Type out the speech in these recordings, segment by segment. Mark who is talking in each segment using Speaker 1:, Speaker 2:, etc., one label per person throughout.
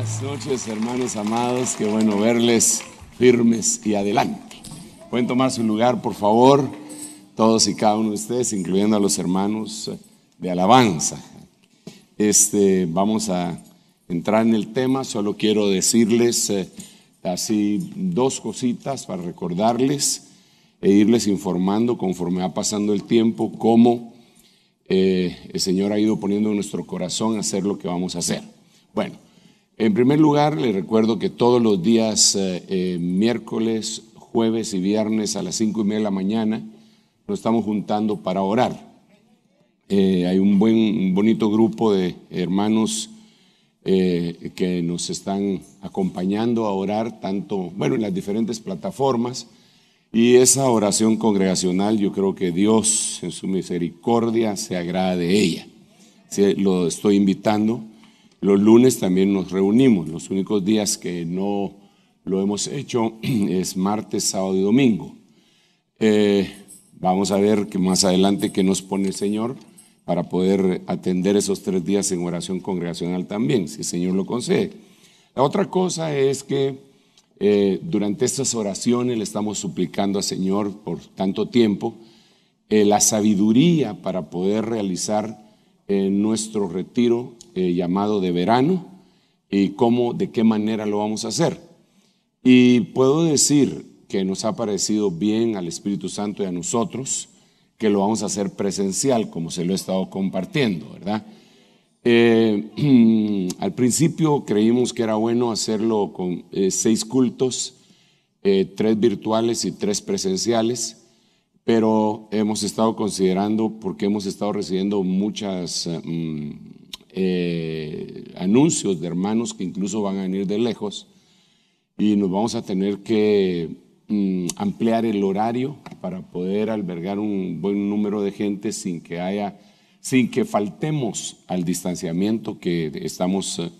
Speaker 1: Buenas noches, hermanos amados. Qué bueno verles firmes y adelante. Pueden tomar su lugar, por favor, todos y cada uno de ustedes, incluyendo a los hermanos de alabanza. Este, vamos a entrar en el tema. Solo quiero decirles eh, así dos cositas para recordarles e irles informando conforme va pasando el tiempo cómo eh, el Señor ha ido poniendo en nuestro corazón hacer lo que vamos a hacer. Bueno. En primer lugar, les recuerdo que todos los días, eh, eh, miércoles, jueves y viernes a las cinco y media de la mañana, nos estamos juntando para orar. Eh, hay un buen, bonito grupo de hermanos que nos están acompañando a orar, tanto, bueno, en las diferentes plataformas. Y esa oración congregacional, yo creo que Dios en su misericordia se agrada de ella. lo estoy invitando los lunes también nos reunimos. Los únicos días que no lo hemos hecho es martes, sábado y domingo. Eh, vamos a ver que más adelante qué nos pone el Señor para poder atender esos tres días en oración congregacional también, si el Señor lo concede. La otra cosa es que eh, durante estas oraciones le estamos suplicando al Señor por tanto tiempo eh, la sabiduría para poder realizar nuestro retiro eh, llamado de verano y cómo, de qué manera lo vamos a hacer. Y puedo decir que nos ha parecido bien al Espíritu Santo y a nosotros que lo vamos a hacer presencial, como se lo he estado compartiendo, ¿verdad? Eh, al principio creímos que era bueno hacerlo con eh, seis cultos, tres virtuales y tres presenciales, pero hemos estado considerando, porque hemos estado recibiendo muchas mm, eh, anuncios de hermanos que incluso van a venir de lejos y nos vamos a tener que mm, ampliar el horario para poder albergar un buen número de gente sin que haya, sin que faltemos al distanciamiento que estamos eh,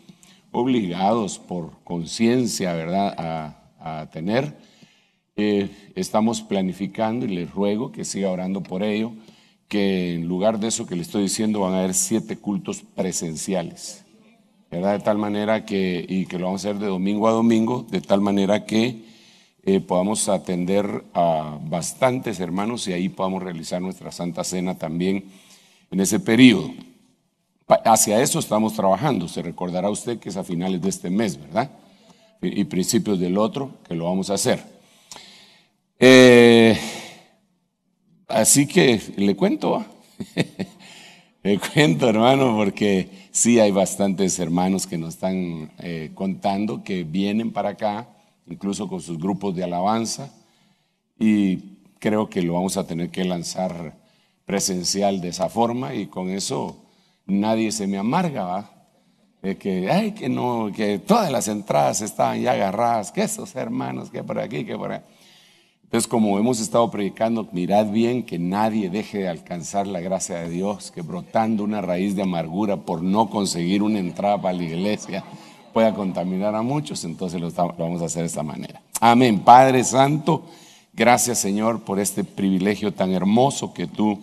Speaker 1: obligados por conciencia, ¿verdad?, a, tener. Eh, estamos planificando y les ruego que siga orando por ello que en lugar de eso que le estoy diciendo van a haber siete cultos presenciales, ¿verdad? De tal manera que, y que lo vamos a hacer de domingo a domingo, de tal manera que eh, podamos atender a bastantes hermanos y ahí podamos realizar nuestra Santa Cena también en ese periodo. Hacia eso estamos trabajando. Se recordará usted que es a finales de este mes, ¿verdad? Y principios del otro que lo vamos a hacer. Eh, Así que le cuento, le cuento hermano, porque sí hay bastantes hermanos que nos están eh, contando que vienen para acá, incluso con sus grupos de alabanza, y creo que lo vamos a tener que lanzar presencial de esa forma y con eso nadie se me amarga, que, que no, que todas las entradas estaban ya agarradas, que esos hermanos, que por aquí, que por allá. Entonces, como hemos estado predicando, mirad bien que nadie deje de alcanzar la gracia de Dios, que brotando una raíz de amargura por no conseguir una entrada para la iglesia pueda contaminar a muchos. Entonces lo, vamos a hacer de esta manera. Amén. Padre Santo, gracias Señor por este privilegio tan hermoso que tú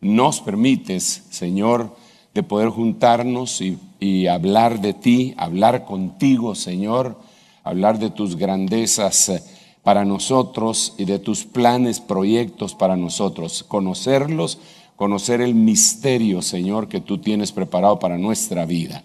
Speaker 1: nos permites, Señor, de poder juntarnos y, y hablar de ti, hablar contigo, Señor, hablar de tus grandezas eh, para nosotros y de tus planes, proyectos para nosotros. Conocerlos, conocer el misterio, Señor, que tú tienes preparado para nuestra vida.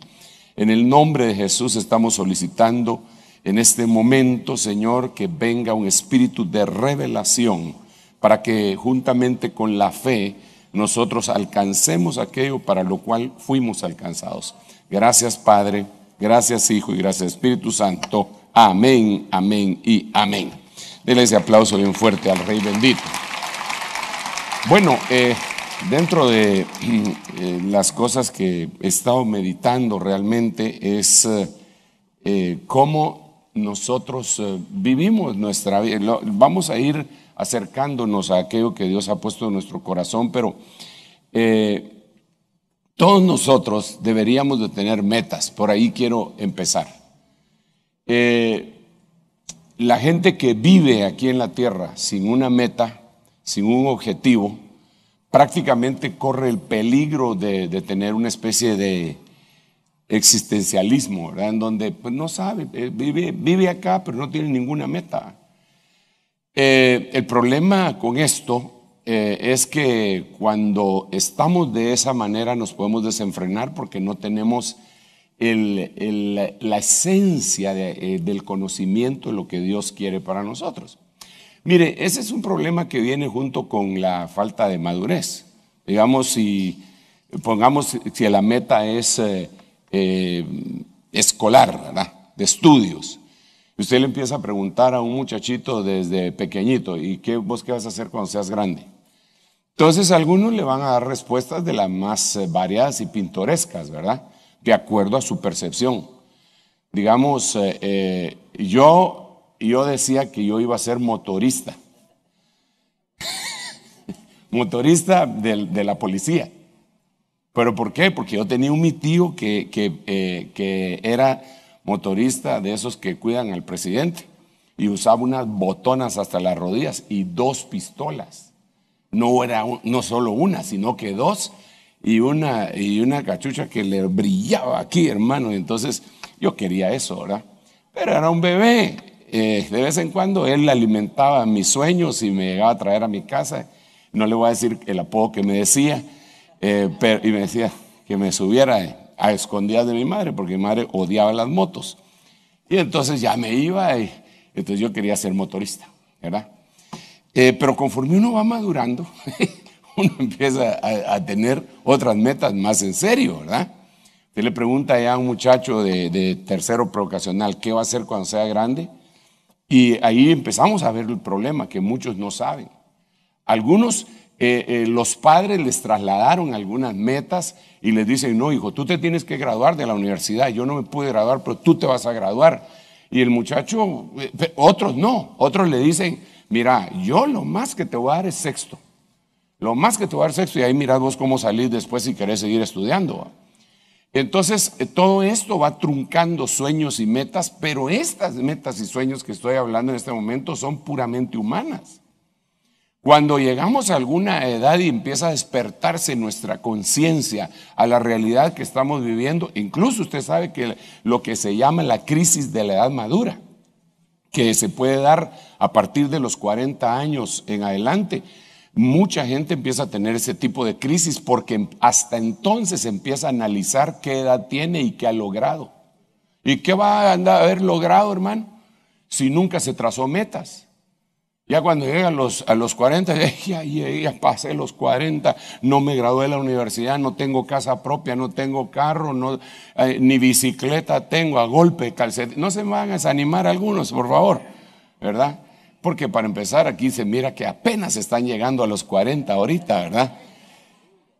Speaker 1: En el nombre de Jesús estamos solicitando en este momento, Señor, que venga un espíritu de revelación para que juntamente con la fe nosotros alcancemos aquello para lo cual fuimos alcanzados. Gracias Padre, gracias Hijo y gracias Espíritu Santo. Amén, amén y amén. Dele ese aplauso bien fuerte al Rey bendito. Bueno, eh, dentro de eh, las cosas que he estado meditando realmente es eh, cómo nosotros vivimos nuestra vida. Vamos a ir acercándonos a aquello que Dios ha puesto en nuestro corazón, pero todos nosotros deberíamos de tener metas. Por ahí quiero empezar. Eh, la gente que vive aquí en la tierra sin una meta, sin un objetivo, prácticamente corre el peligro de, tener una especie de existencialismo, ¿verdad? En donde pues, no sabe, eh, vive, vive acá, pero no tiene ninguna meta. Eh, el problema con esto eh, es que cuando estamos de esa manera nos podemos desenfrenar porque no tenemos la esencia eh, del conocimiento de lo que Dios quiere para nosotros. Mire, ese es un problema que viene junto con la falta de madurez. Digamos, si pongamos, si la meta es eh, eh, escolar, ¿verdad? De estudios. Usted le empieza a preguntar a un muchachito desde pequeñito, ¿y qué, vos qué vas a hacer cuando seas grande? Entonces, algunos le van a dar respuestas de las más variadas y pintorescas, ¿verdad? de acuerdo a su percepción. Digamos, eh, eh, yo, decía que yo iba a ser motorista, motorista de, la policía. ¿Pero por qué? Porque yo tenía un tío eh, que, era motorista de esos que cuidan al presidente y usaba unas botonas hasta las rodillas y dos pistolas. No era no solo una, sino que dos y una, y una cachucha que le brillaba aquí, hermano. entonces yo quería eso, ¿verdad? Pero era un bebé. Eh, de vez en cuando él alimentaba mis sueños y me llegaba a traer a mi casa. No le voy a decir el apodo que me decía, eh, y me decía que me subiera a escondidas de mi madre, porque mi madre odiaba las motos. Y entonces ya me iba, y, entonces yo quería ser motorista, ¿verdad? Eh, pero conforme uno va madurando, uno empieza a, tener otras metas más en serio, ¿verdad? Usted le pregunta ya a un muchacho de, tercero provocacional qué va a hacer cuando sea grande, y ahí empezamos a ver el problema que muchos no saben. Algunos, eh, eh, los padres les trasladaron algunas metas y les dicen, no, hijo, tú te tienes que graduar de la universidad, yo no me pude graduar, pero tú te vas a graduar. Y el muchacho, eh, otros no, otros le dicen, mira, yo lo más que te voy a dar es sexto. Lo más que te va a dar sexo y ahí mirad vos cómo salir después si querés seguir estudiando. Entonces, eh, todo esto va truncando sueños y metas, pero estas metas y sueños que estoy hablando en este momento son puramente humanas. Cuando llegamos a alguna edad y empieza a despertarse nuestra conciencia a la realidad que estamos viviendo, incluso usted sabe que lo que se llama la crisis de la edad madura, que se puede dar a partir de los 40 años en adelante, mucha gente empieza a tener ese tipo de crisis porque hasta entonces empieza a analizar qué edad tiene y qué ha logrado. ¿Y qué va a haber logrado, hermano? Si nunca se trazó metas. Ya cuando llegan a los, a los 40, ya, pasé los 40, no me gradué de la universidad, no tengo casa propia, no tengo carro, no, eh, ni bicicleta tengo, a golpe, calcetín. No se van a desanimar algunos, por favor, ¿verdad? Porque para empezar, aquí se mira que apenas están llegando a los 40 ahorita, ¿verdad?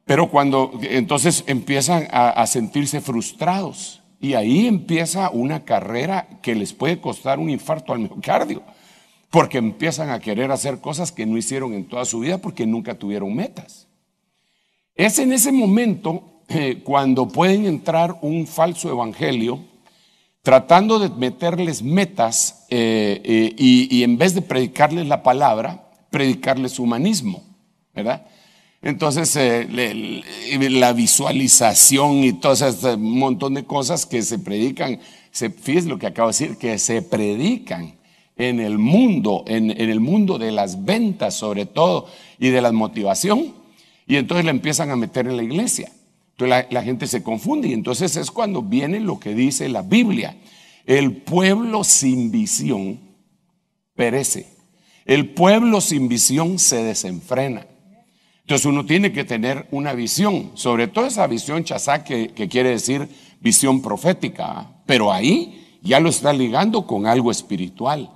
Speaker 1: Pero cuando entonces empiezan a, sentirse frustrados y ahí empieza una carrera que les puede costar un infarto al miocardio, porque empiezan a querer hacer cosas que no hicieron en toda su vida porque nunca tuvieron metas. Es en ese momento eh, cuando pueden entrar un falso evangelio tratando de meterles metas eh, eh, y, en vez de predicarles la palabra, predicarles humanismo, ¿verdad? Entonces, eh, la visualización y todo ese montón de cosas que se predican, se, fíjense lo que acabo de decir, que se predican en el mundo, en, en el mundo de las ventas sobre todo y de la motivación, y entonces la empiezan a meter en la iglesia. Entonces la, gente se confunde y entonces es cuando viene lo que dice la Biblia. El pueblo sin visión perece. El pueblo sin visión se desenfrena. Entonces uno tiene que tener una visión, sobre todo esa visión chazá que, que quiere decir visión profética, ¿ah? pero ahí ya lo está ligando con algo espiritual.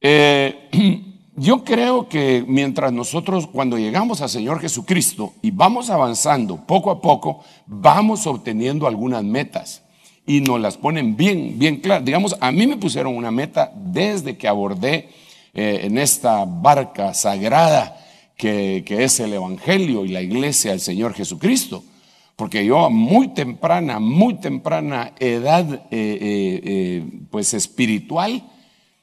Speaker 1: Eh, Yo creo que mientras nosotros cuando llegamos al Señor Jesucristo y vamos avanzando poco a poco, vamos obteniendo algunas metas y nos las ponen bien, bien claras. Digamos, a mí me pusieron una meta desde que abordé eh, en esta barca sagrada que, es el Evangelio y la iglesia al Señor Jesucristo. Porque yo a muy temprana, muy temprana edad, eh, eh, pues espiritual,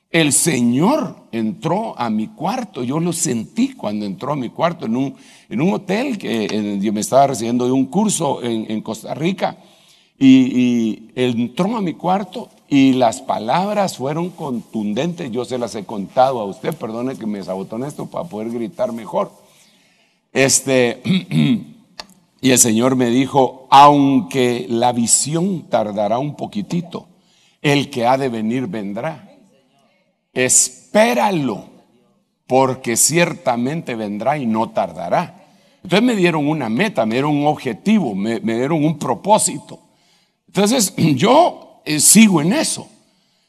Speaker 1: el Señor entró a mi cuarto, yo lo sentí cuando entró a mi cuarto en un, en un hotel que yo me estaba recibiendo de un curso en, Costa Rica. Y, entró a mi cuarto y las palabras fueron contundentes. Yo se las he contado a usted, perdone que me sabotone esto para poder gritar mejor. Este, y el Señor me dijo, aunque la visión tardará un poquitito, el que ha de venir vendrá espéralo, porque ciertamente vendrá y no tardará. Entonces me dieron una meta, me dieron un objetivo, me, dieron un propósito. Entonces yo eh, sigo en eso.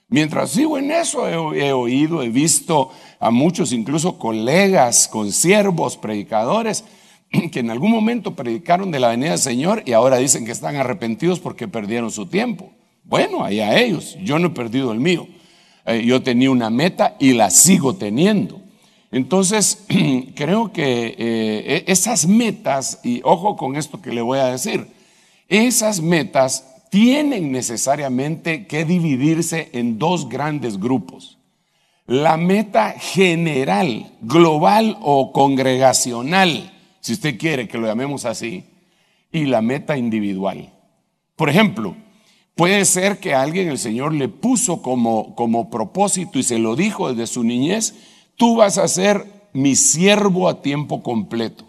Speaker 1: Mientras sigo en eso, he, oído, he visto a muchos, incluso colegas, consiervos, predicadores, que en algún momento predicaron de la venida del Señor y ahora dicen que están arrepentidos porque perdieron su tiempo. Bueno, a ellos, yo no he perdido el mío. Eh, yo tenía una meta y la sigo teniendo. Entonces, creo que eh, e-, esas metas, y ojo con esto que le voy a decir, esas metas tienen necesariamente que dividirse en dos grandes grupos. La meta general, global o congregacional, si usted quiere que lo llamemos así, y la meta individual. Por ejemplo, Puede ser que alguien el Señor le puso como, como propósito y se lo dijo desde su niñez, tú vas a ser mi siervo a tiempo completo.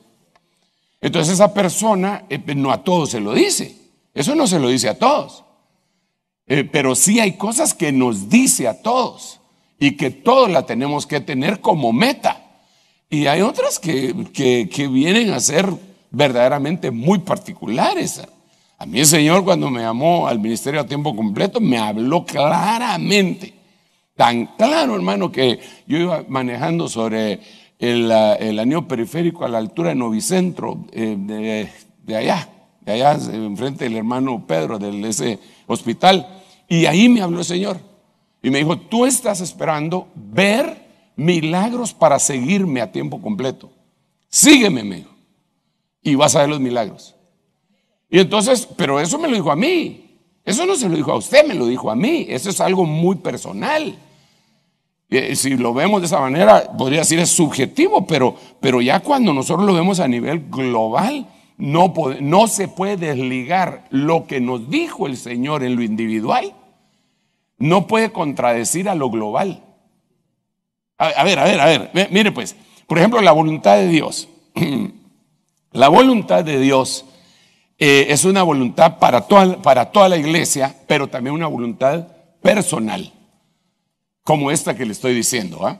Speaker 1: Entonces esa persona, eh, pues, no a todos se lo dice, eso no se lo dice a todos, eh, pero sí hay cosas que nos dice a todos y que todos la tenemos que tener como meta. Y hay otras que, que vienen a ser verdaderamente muy particulares. A mí el Señor cuando me llamó al ministerio a tiempo completo me habló claramente, tan claro hermano que yo iba manejando sobre el, anillo periférico a la altura de Novicentro, eh, de, allá, de allá enfrente del hermano Pedro, de ese hospital. Y ahí me habló el Señor y me dijo, tú estás esperando ver milagros para seguirme a tiempo completo. Sígueme, me y vas a ver los milagros. Y entonces, pero eso me lo dijo a mí. Eso no se lo dijo a usted, me lo dijo a mí. Eso es algo muy personal. Eh, si lo vemos de esa manera, podría decir es subjetivo, pero, pero ya cuando nosotros lo vemos a nivel global, no, se puede desligar lo que nos dijo el Señor en lo individual, no puede contradecir a lo global. a ver, a ver, a ver, mire pues, por ejemplo, la voluntad de Dios. la voluntad de Dios eh, es una voluntad para toda, para toda la iglesia, pero también una voluntad personal, como esta que le estoy diciendo. ¿ah?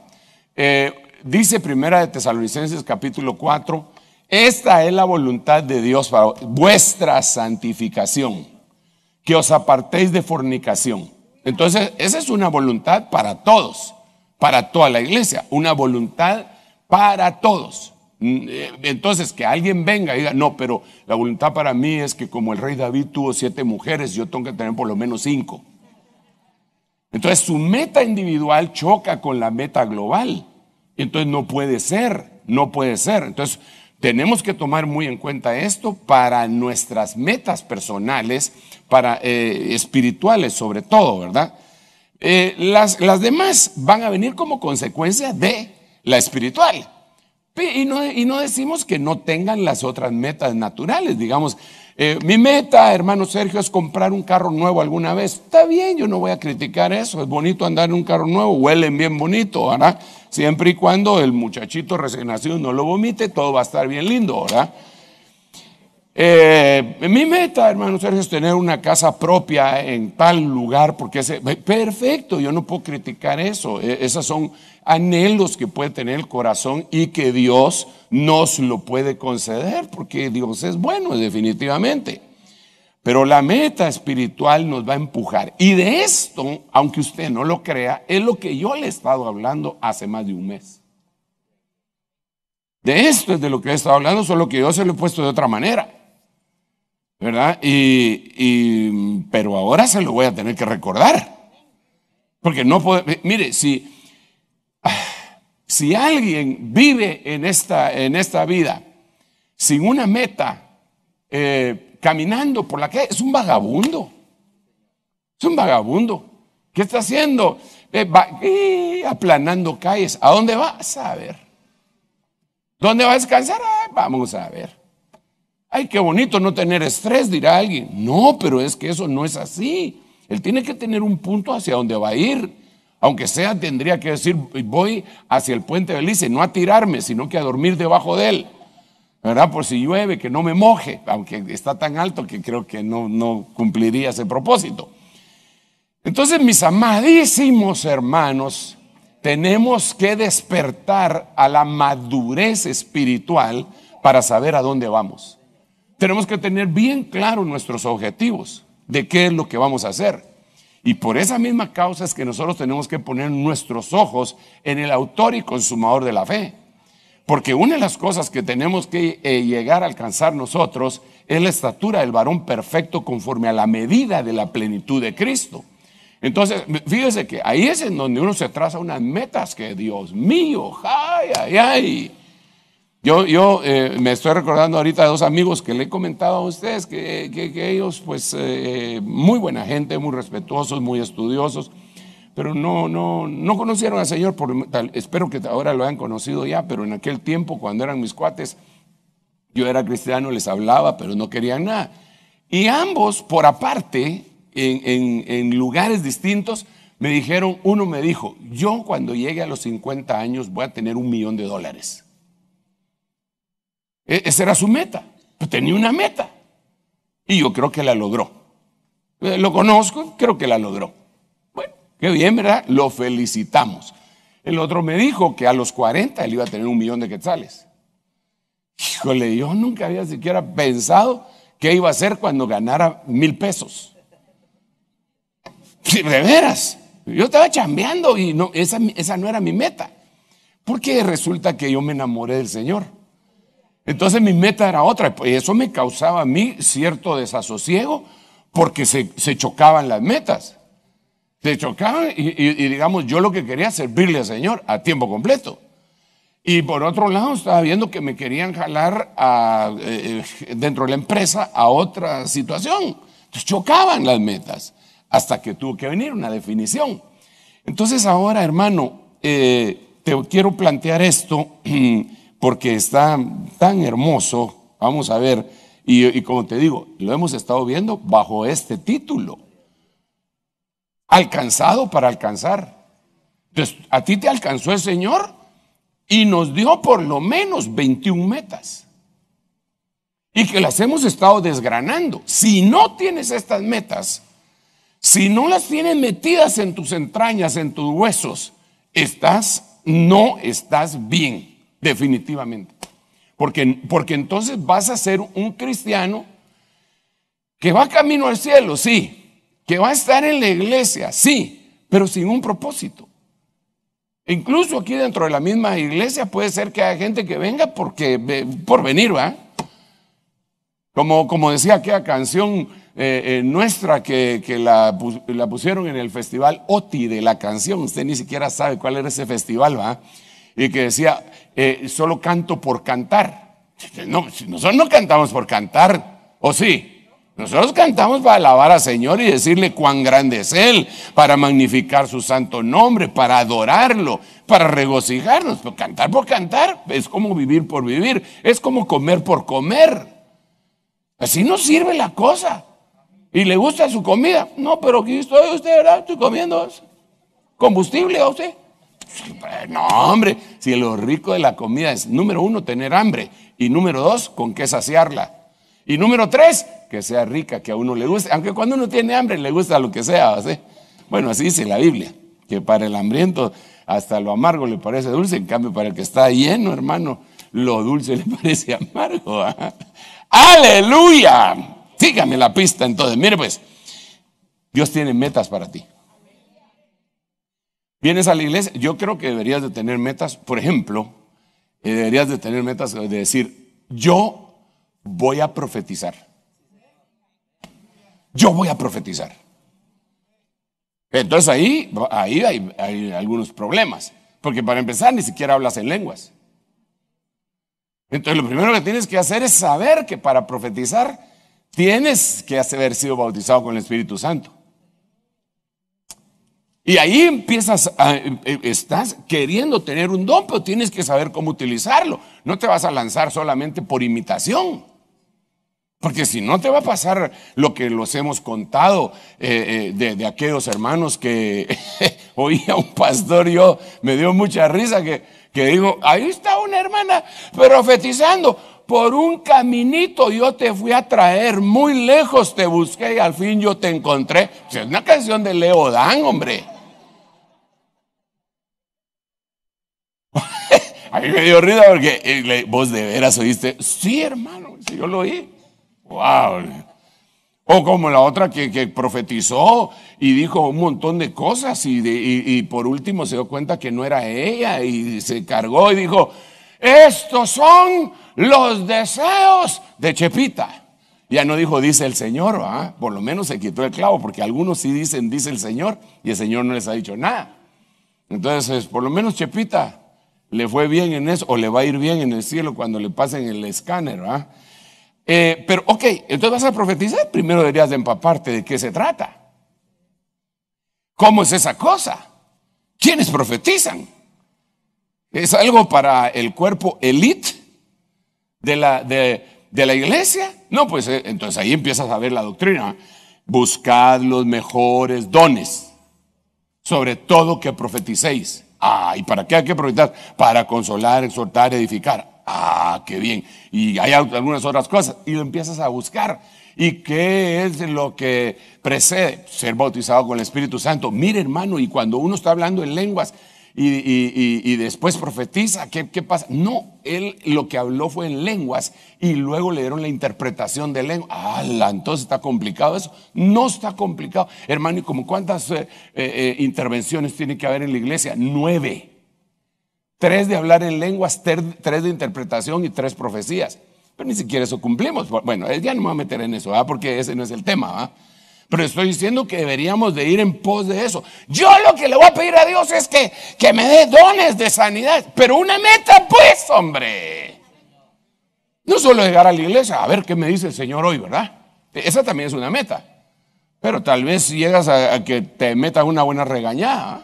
Speaker 1: Eh, dice Primera de Tesalonicenses capítulo 4, esta es la voluntad de Dios para vuestra santificación, que os apartéis de fornicación. Entonces, esa es una voluntad para todos, para toda la iglesia, una voluntad para todos. Mm, eh, entonces, que alguien venga y diga, no, pero la voluntad para mí es que como el rey David tuvo siete mujeres, yo tengo que tener por lo menos cinco. Entonces, su meta individual choca con la meta global. Entonces, no puede ser, no puede ser. Entonces, tenemos que tomar muy en cuenta esto para nuestras metas personales, para eh, espirituales sobre todo, ¿verdad? Eh, las, las demás van a venir como consecuencia de la espiritual. Y no, decimos que no tengan las otras metas naturales, digamos, eh, mi meta, hermano Sergio, es comprar un carro nuevo alguna vez. Está bien, yo no voy a criticar eso. Es bonito andar en un carro nuevo, huelen bien bonito, ¿verdad? Siempre y cuando el muchachito recién nacido no lo vomite, todo va a estar bien lindo, ¿verdad? Eh, mi meta, hermano Sergio, es tener una casa propia en tal lugar, porque es eh, perfecto, yo no puedo criticar eso. E, esos son anhelos que puede tener el corazón y que Dios nos lo puede conceder, porque Dios es bueno, definitivamente. Pero la meta espiritual nos va a empujar. Y de esto, aunque usted no lo crea, es lo que yo le he estado hablando hace más de un mes. De esto es de lo que he estado hablando, solo que yo se lo he puesto de otra manera. ¿verdad? Y, pero ahora se lo voy a tener que recordar. Porque no puede, mire, si, si alguien vive en esta, en esta vida sin una meta, eh, caminando por la calle, es un vagabundo. Es un vagabundo. ¿Qué está haciendo? Eh, aplanando calles. ¿A dónde va? A ver, ¿Dónde va a descansar? Ah, vamos a ver. Ay, qué bonito no tener estrés, dirá alguien. No, pero es que eso no es así. Él tiene que tener un punto hacia donde va a ir. Aunque sea, tendría que decir, voy hacia el puente Belice, no a tirarme, sino que a dormir debajo de él. ¿Verdad? Por si llueve, que no me moje, aunque está tan alto que creo que no, no cumpliría ese propósito. Entonces, mis amadísimos hermanos, tenemos que despertar a la madurez espiritual para saber a dónde vamos. Tenemos que tener bien claro nuestros objetivos, de qué es lo que vamos a hacer. Y por esa misma causa es que nosotros tenemos que poner nuestros ojos en el autor y consumador de la fe. Porque una de las cosas que tenemos que eh, llegar a alcanzar nosotros es la estatura del varón perfecto conforme a la medida de la plenitud de Cristo. Entonces, fíjese que ahí es en donde uno se traza unas metas que, Dios mío, ay, ay, ay. Yo, yo eh, me estoy recordando ahorita de dos amigos que le he comentado a ustedes, que, que, ellos, pues, eh, muy buena gente, muy respetuosos, muy estudiosos, pero no, no, no conocieron al Señor, espero que ahora lo hayan conocido ya, pero en aquel tiempo, cuando eran mis cuates, yo era cristiano, les hablaba, pero no querían nada. Y ambos, por aparte, en, en lugares distintos, me dijeron, uno me dijo, yo cuando llegue a los 50 años voy a tener un millón de dólares. E-, esa era su meta. Pues, tenía una meta. Y yo creo que la logró. Eh, lo conozco, creo que la logró. Bueno, qué bien, ¿verdad? Lo felicitamos. El otro me dijo que a los 40 él iba a tener un millón de quetzales. Híjole, yo nunca había siquiera pensado qué iba a hacer cuando ganara mil pesos. De veras, yo estaba chambeando y no, esa, esa no era mi meta. Porque resulta que yo me enamoré del Señor. Entonces mi meta era otra, y eso me causaba a mí cierto desasosiego porque se, chocaban las metas. Se chocaban y, digamos, yo lo que quería es servirle al Señor a tiempo completo. Y por otro lado, estaba viendo que me querían jalar eh, eh, dentro de la empresa a otra situación. Entonces chocaban las metas hasta que tuvo que venir una definición. Entonces ahora, hermano, eh, te quiero plantear esto. porque está tan hermoso. Vamos a ver, y, como te digo, lo hemos estado viendo bajo este título. Alcanzado para alcanzar. Entonces, a ti te alcanzó el Señor y nos dio por lo menos 21 metas. Y que las hemos estado desgranando. Si no tienes estas metas, si no las tienes metidas en tus entrañas, en tus huesos, estás, no estás bien definitivamente. Porque, porque entonces vas a ser un cristiano que va camino al cielo, sí, que va a estar en la iglesia, sí, pero sin un propósito. Incluso aquí dentro de la misma iglesia puede ser que haya gente que venga porque, por venir, ¿va? Como, como decía aquella canción eh, eh, nuestra que, la, la, pusieron en el festival OTI de la canción, usted ni siquiera sabe cuál era ese festival, ¿va? y que decía, eh, solo canto por cantar. No, nosotros no cantamos por cantar, ¿o sí? Nosotros cantamos para alabar al Señor y decirle cuán grande es Él, para magnificar su santo nombre, para adorarlo, para regocijarnos. Pues, cantar por cantar es como vivir por vivir, es como comer por comer. Así no sirve la cosa. Y le gusta su comida. No, pero aquí estoy, usted, ¿verdad? Estoy comiendo combustible a usted. No, hombre, si lo rico de la comida es, número uno, tener hambre. Y número dos, con qué saciarla. Y número tres, que sea rica, que a uno le guste. Aunque cuando uno tiene hambre le gusta lo que sea. ¿sí? Bueno, así dice la Biblia, que para el hambriento hasta lo amargo le parece dulce. En cambio, para el que está lleno, hermano, lo dulce le parece amargo. ¿ah? Aleluya. Sígame la pista entonces. Mire pues, Dios tiene metas para ti. Vienes a la iglesia, yo creo que deberías de tener metas, por ejemplo, eh, deberías de tener metas de decir, yo voy a profetizar. Yo voy a profetizar. Entonces ahí, ahí hay algunos problemas, porque para empezar ni siquiera hablas en lenguas. Entonces lo primero que tienes que hacer es saber que para profetizar tienes que haber sido bautizado con el Espíritu Santo. Y ahí empiezas, a, em, em, estás queriendo tener un don, pero tienes que saber cómo utilizarlo. No te vas a lanzar solamente por imitación. Porque si no te va a pasar lo que los hemos contado eh, eh, de, aquellos hermanos que oía un pastor, yo me dio mucha risa que, que digo, ahí está una hermana profetizando por un caminito yo te fui a traer, muy lejos te busqué y al fin yo te encontré. Pues, es una canción de Leo Dan, hombre. a mí me dio risa porque eh, vos de veras oíste, sí hermano, yo lo oí. Wow. O como la otra que, profetizó y dijo un montón de cosas y por último se dio cuenta que no era ella y se cargó y dijo, estos son los deseos de Chepita. Ya no dijo, dice el Señor, por lo menos se quitó el clavo, porque algunos sí dicen, dice el Señor, y el Señor no les ha dicho nada. Entonces, por lo menos Chepita le fue bien en eso, o le va a ir bien en el cielo cuando le pasen el escáner. ¿ah? pero, ok, entonces vas a profetizar, primero deberías de empaparte de qué se trata. ¿Cómo es esa cosa? ¿Quiénes profetizan? ¿Es algo para el cuerpo elite? de la, de, la iglesia. No, pues eh, entonces ahí empiezas a ver la doctrina. Buscad los mejores dones, sobre todo que profeticéis. Ah, ¿y para qué hay que profetizar? Para consolar, exhortar, edificar. Ah, qué bien. Y hay algunas otras cosas. Y lo empiezas a buscar. ¿Y qué es lo que precede? Ser bautizado con el Espíritu Santo. Mire, hermano, y cuando uno está hablando en lenguas, y, después profetiza, ¿qué, pasa? No, él lo que habló fue en lenguas y luego le dieron la interpretación de lenguas. ¡Hala! Entonces está complicado eso. No está complicado. Hermano, ¿y como cuántas eh, eh, eh, intervenciones tiene que haber en la iglesia? Nueve. Tres de hablar en lenguas, tres de interpretación y tres profecías. Pero ni siquiera eso cumplimos. Bueno, ya no me voy a meter en eso, ah porque ese no es el tema. ¿verdad? ¿ah? Pero estoy diciendo que deberíamos de ir en pos de eso. Yo lo que le voy a pedir a Dios es que, que me dé dones de sanidad. Pero una meta, pues, hombre. No solo llegar a la iglesia, a ver qué me dice el Señor hoy, ¿verdad? Esa también es una meta. Pero tal vez llegas a, que te metas una buena regañada.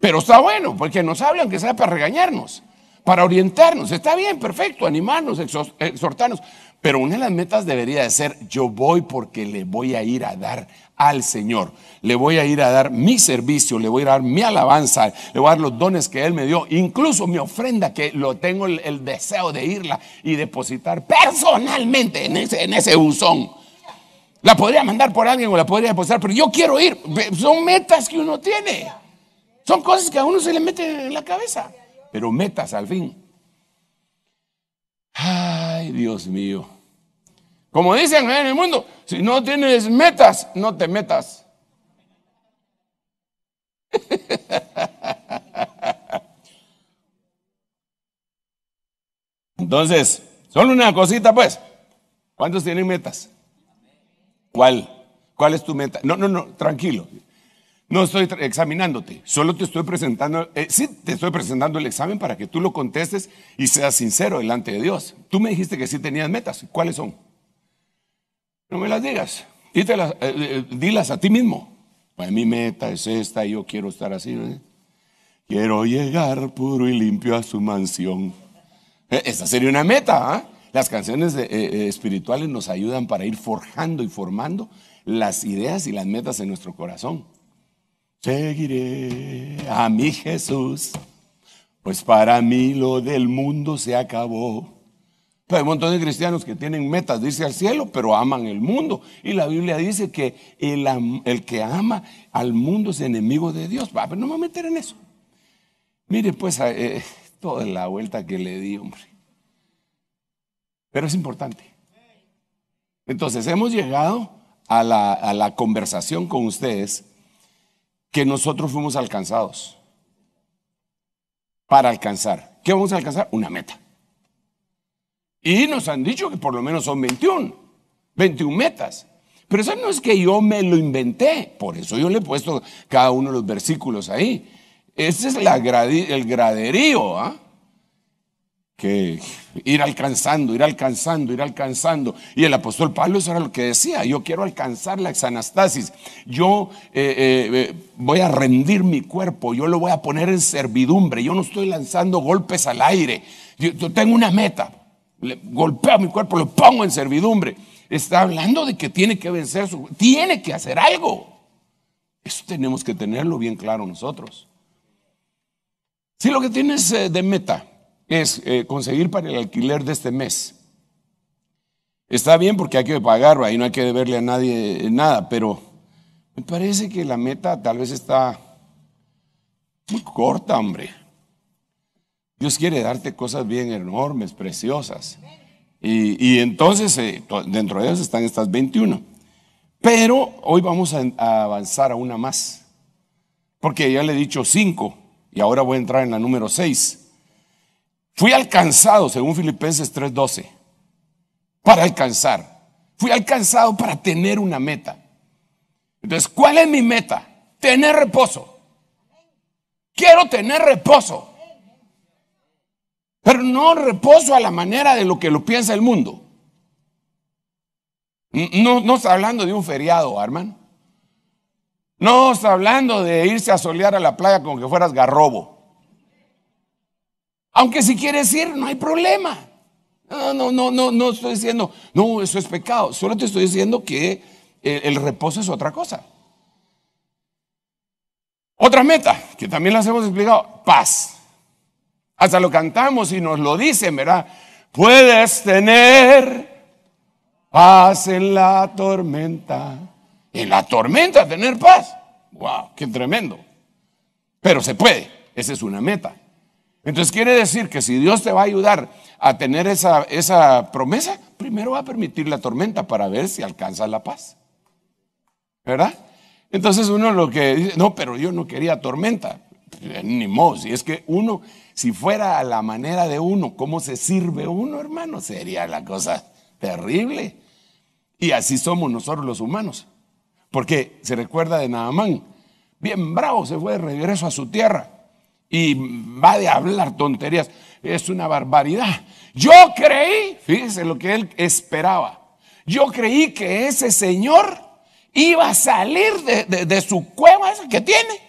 Speaker 1: Pero está bueno, porque nos hablan que sea para regañarnos, para orientarnos. Está bien, perfecto, animarnos, exhortarnos. Pero una de las metas debería de ser, yo voy porque le voy a ir a dar al Señor, le voy a ir a dar mi servicio, le voy a dar mi alabanza, le voy a dar los dones que Él me dio, incluso mi ofrenda que lo tengo el, deseo de irla y depositar personalmente en ese, en ese buzón. La podría mandar por alguien o la podría depositar, pero yo quiero ir. Son metas que uno tiene. Son cosas que a uno se le meten en la cabeza, pero metas al fin. Ay, Dios mío. Como dicen en el mundo, si no tienes metas, no te metas. Entonces, solo una cosita pues. ¿Cuántos tienen metas? ¿Cuál? ¿Cuál es tu meta? No, no, no, tranquilo. No estoy examinándote, solo te estoy presentando, eh, sí, te estoy presentando el examen para que tú lo contestes y seas sincero delante de Dios. Tú me dijiste que sí tenías metas, ¿cuáles son? No me las digas. Dítelas, eh, eh, dilas a ti mismo. Pues mi meta es esta y yo quiero estar así. Quiero llegar puro y limpio a su mansión. E, esta sería una meta. ¿ah? Las canciones eh, espirituales nos ayudan para ir forjando y formando las ideas y las metas en nuestro corazón. Seguiré a mi Jesús, pues para mí lo del mundo se acabó. Pero hay un montón de cristianos que tienen metas dice al cielo, pero aman el mundo. Y la Biblia dice que el, el que ama al mundo es enemigo de Dios. Va, no me voy a meter en eso. Mire, pues, eh, toda la vuelta que le di, hombre. Pero es importante. Entonces, hemos llegado a la, a la conversación con ustedes que nosotros fuimos alcanzados para alcanzar. ¿Qué vamos a alcanzar? Una meta. Y nos han dicho que por lo menos son 21, 21 metas. Pero eso no es que yo me lo inventé, por eso yo le he puesto cada uno de los versículos ahí. Ese es el graderío, ¿ah? que ir alcanzando, ir alcanzando, ir alcanzando. Y el apóstol Pablo eso era lo que decía, yo quiero alcanzar la exanastasis, yo eh, eh, eh, voy a rendir mi cuerpo, yo lo voy a poner en servidumbre, yo no estoy lanzando golpes al aire, yo, yo tengo una meta golpea mi cuerpo, lo pongo en servidumbre. Está hablando de que tiene que vencer su, tiene que hacer algo. Eso tenemos que tenerlo bien claro nosotros. Si lo que tienes eh, de meta es eh, conseguir para el alquiler de este mes, está bien porque hay que pagarlo, ahí no hay que deberle a nadie eh, nada, pero me parece que la meta tal vez está muy corta, hombre. Dios quiere darte cosas bien enormes, preciosas. Y, entonces, eh, dentro de ellas están estas 21. Pero hoy vamos a, a avanzar a una más. Porque ya le he dicho 5 y ahora voy a entrar en la número 6. Fui alcanzado, según Filipenses 3:12, para alcanzar. Fui alcanzado para tener una meta. Entonces, ¿cuál es mi meta? Tener reposo. Quiero tener reposo. Pero no reposo a la manera de lo que lo piensa el mundo. No, no está hablando de un feriado, hermano. No está hablando de irse a solear a la playa como que fueras garrobo. Aunque si quieres ir, no hay problema. No, no, no, no, estoy diciendo, no, eso es pecado. Solo te estoy diciendo que el, el reposo es otra cosa. Otra meta, que también las hemos explicado, paz. Hasta lo cantamos y nos lo dicen, ¿verdad? Puedes tener paz en la tormenta. En la tormenta tener paz. ¡Wow! ¡Qué tremendo! Pero se puede. Esa es una meta. Entonces quiere decir que si Dios te va a ayudar a tener esa, esa promesa, primero va a permitir la tormenta para ver si alcanza la paz. ¿Verdad? Entonces uno lo que dice, no, pero yo no quería tormenta. Ni modo, si es que uno si fuera a la manera de uno, cómo se sirve uno, hermano, sería la cosa terrible. Y así somos nosotros los humanos. Porque se recuerda de Naamán, bien bravo se fue de regreso a su tierra y va de hablar tonterías. Es una barbaridad. Yo creí, fíjese lo que él esperaba. Yo creí que ese señor iba a salir de, de su cueva esa que tiene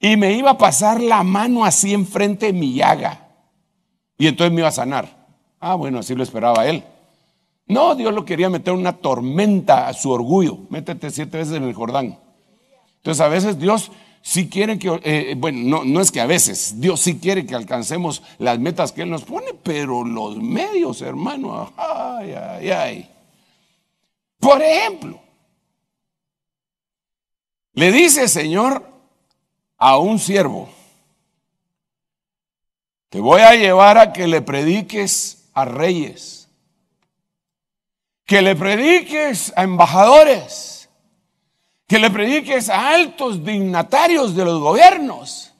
Speaker 1: y me iba a pasar la mano así enfrente de mi llaga. Y entonces me iba a sanar. Ah, bueno, así lo esperaba él. No, Dios lo quería meter una tormenta a su orgullo. Métete siete veces en el Jordán. Entonces a veces Dios sí quiere que, eh, bueno, no, no es que a veces, Dios sí quiere que alcancemos las metas que Él nos pone, pero los medios, hermano, ay, ay, ay. Por ejemplo, le dice, Señor, a un siervo. Te voy a llevar a que le prediques a reyes, que le prediques a embajadores, que le prediques a altos dignatarios de los gobiernos.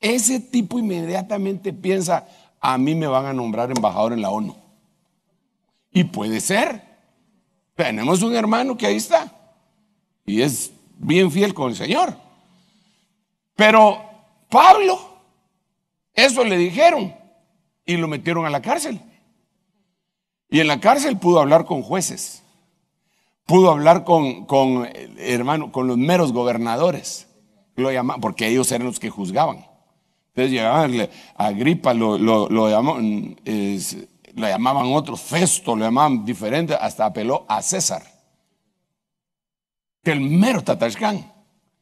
Speaker 1: Ese tipo inmediatamente piensa, a mí me van a nombrar embajador en la ONU. Y puede ser. Tenemos un hermano que ahí está y es bien fiel con el Señor. Pero Pablo, eso le dijeron y lo metieron a la cárcel. Y en la cárcel pudo hablar con jueces, pudo hablar con, con eh, hermano, con los meros gobernadores, lo llamaban, porque ellos eran los que juzgaban. Entonces llegaban a Agripa, lo, llamaban, es, llamaban otro Festo, lo llamaban diferente, hasta apeló a César, que el mero Tatashkán.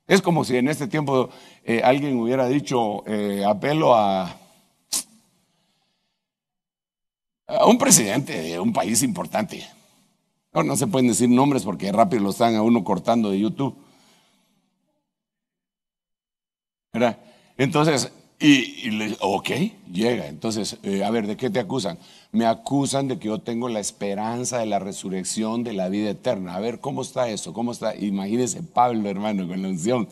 Speaker 1: Es como si en este tiempo eh, alguien hubiera dicho eh, apelo a, un presidente de un país importante. No, se pueden decir nombres porque rápido lo están a uno cortando de YouTube. Entonces, y, le ok, llega. Entonces, eh, a ver, ¿de qué te acusan? Me acusan de que yo tengo la esperanza de la resurrección de la vida eterna. A ver, ¿cómo está eso? ¿Cómo está? Imagínese Pablo, hermano, con la unción,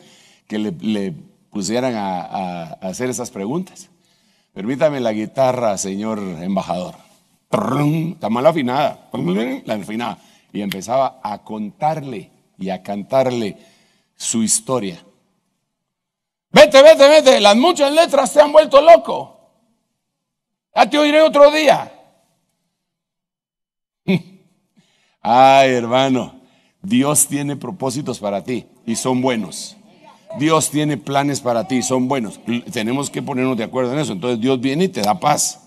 Speaker 1: que le, pusieran a, hacer esas preguntas. Permítame la guitarra, señor embajador. Está mal afinada. La afinada. Y empezaba a contarle y a cantarle su historia Vete, vete, vete. Las muchas letras se han vuelto loco. Ya te oiré otro día. Ay, hermano, Dios tiene propósitos para ti y son buenos. Dios tiene planes para ti, y son buenos. Tenemos que ponernos de acuerdo en eso. Entonces Dios viene y te da paz.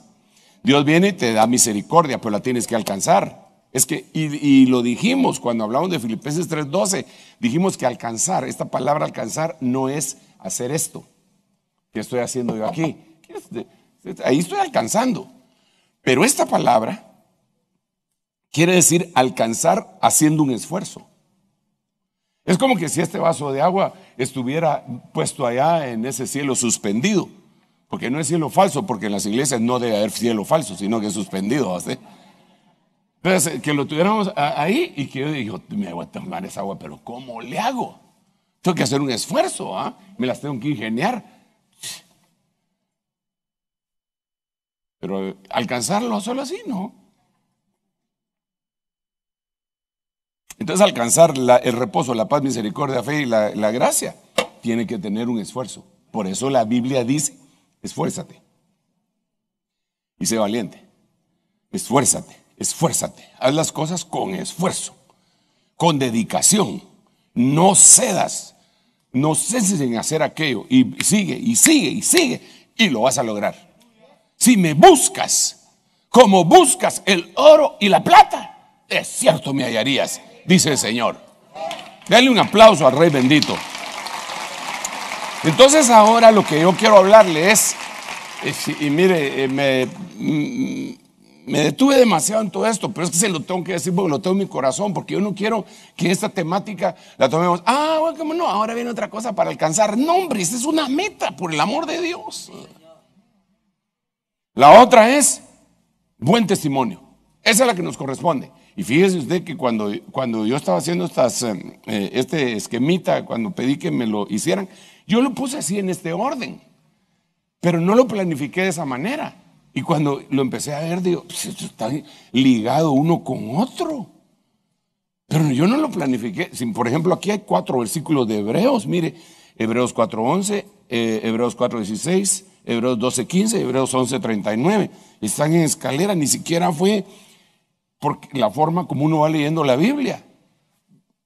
Speaker 1: Dios viene y te da misericordia, pero pues la tienes que alcanzar. Es que, y, y lo dijimos cuando hablamos de Filipenses 3:12, dijimos que alcanzar, esta palabra alcanzar no es hacer esto. que estoy haciendo yo aquí? Ahí estoy alcanzando. Pero esta palabra quiere decir alcanzar haciendo un esfuerzo. Es como que si este vaso de agua estuviera puesto allá en ese cielo suspendido, porque no es cielo falso, porque en las iglesias no debe haber cielo falso, sino que es suspendido. Entonces, eh, que lo tuviéramos ahí y que yo digo, me voy a tomar esa agua, pero ¿cómo le hago? Tengo que hacer un esfuerzo, ¿ah? me las tengo que ingeniar. Pero eh, alcanzarlo solo así, ¿no? Entonces alcanzar el reposo, la paz, misericordia, fe y la gracia tiene que tener un esfuerzo. Por eso la Biblia dice, esfuérzate y sé valiente. Esfuérzate, esfuérzate. Haz las cosas con esfuerzo, con dedicación. No cedas no ceses en hacer aquello y sigue y sigue y sigue y lo vas a lograr. Si me buscas como buscas el oro y la plata, es cierto me hallarías, dice el Señor. Dale un aplauso al Rey bendito. Entonces ahora lo que yo quiero hablarle es, y mire, eh, me, mm, me detuve demasiado en todo esto, pero es que se lo tengo que decir porque lo tengo en mi corazón, porque yo no quiero que esta temática la tomemos. Ah, bueno, no? Ahora viene otra cosa para alcanzar. No, hombre, es una meta, por el amor de Dios. La otra es buen testimonio. Esa es la que nos corresponde. Y fíjese usted que cuando, cuando yo estaba haciendo estas, em, eh, este esquemita, cuando pedí que me lo hicieran, yo lo puse así en este orden, pero no lo planifiqué de esa manera. Y cuando lo empecé a ver, digo, están pues, esto está ligado uno con otro. Pero yo no lo planifiqué. por ejemplo, aquí hay cuatro versículos de Hebreos, mire, Hebreos 4.11, eh, Hebreos 4.16, Hebreos 12.15, Hebreos 11.39. Están en escalera, ni siquiera fue por la forma como uno va leyendo la Biblia.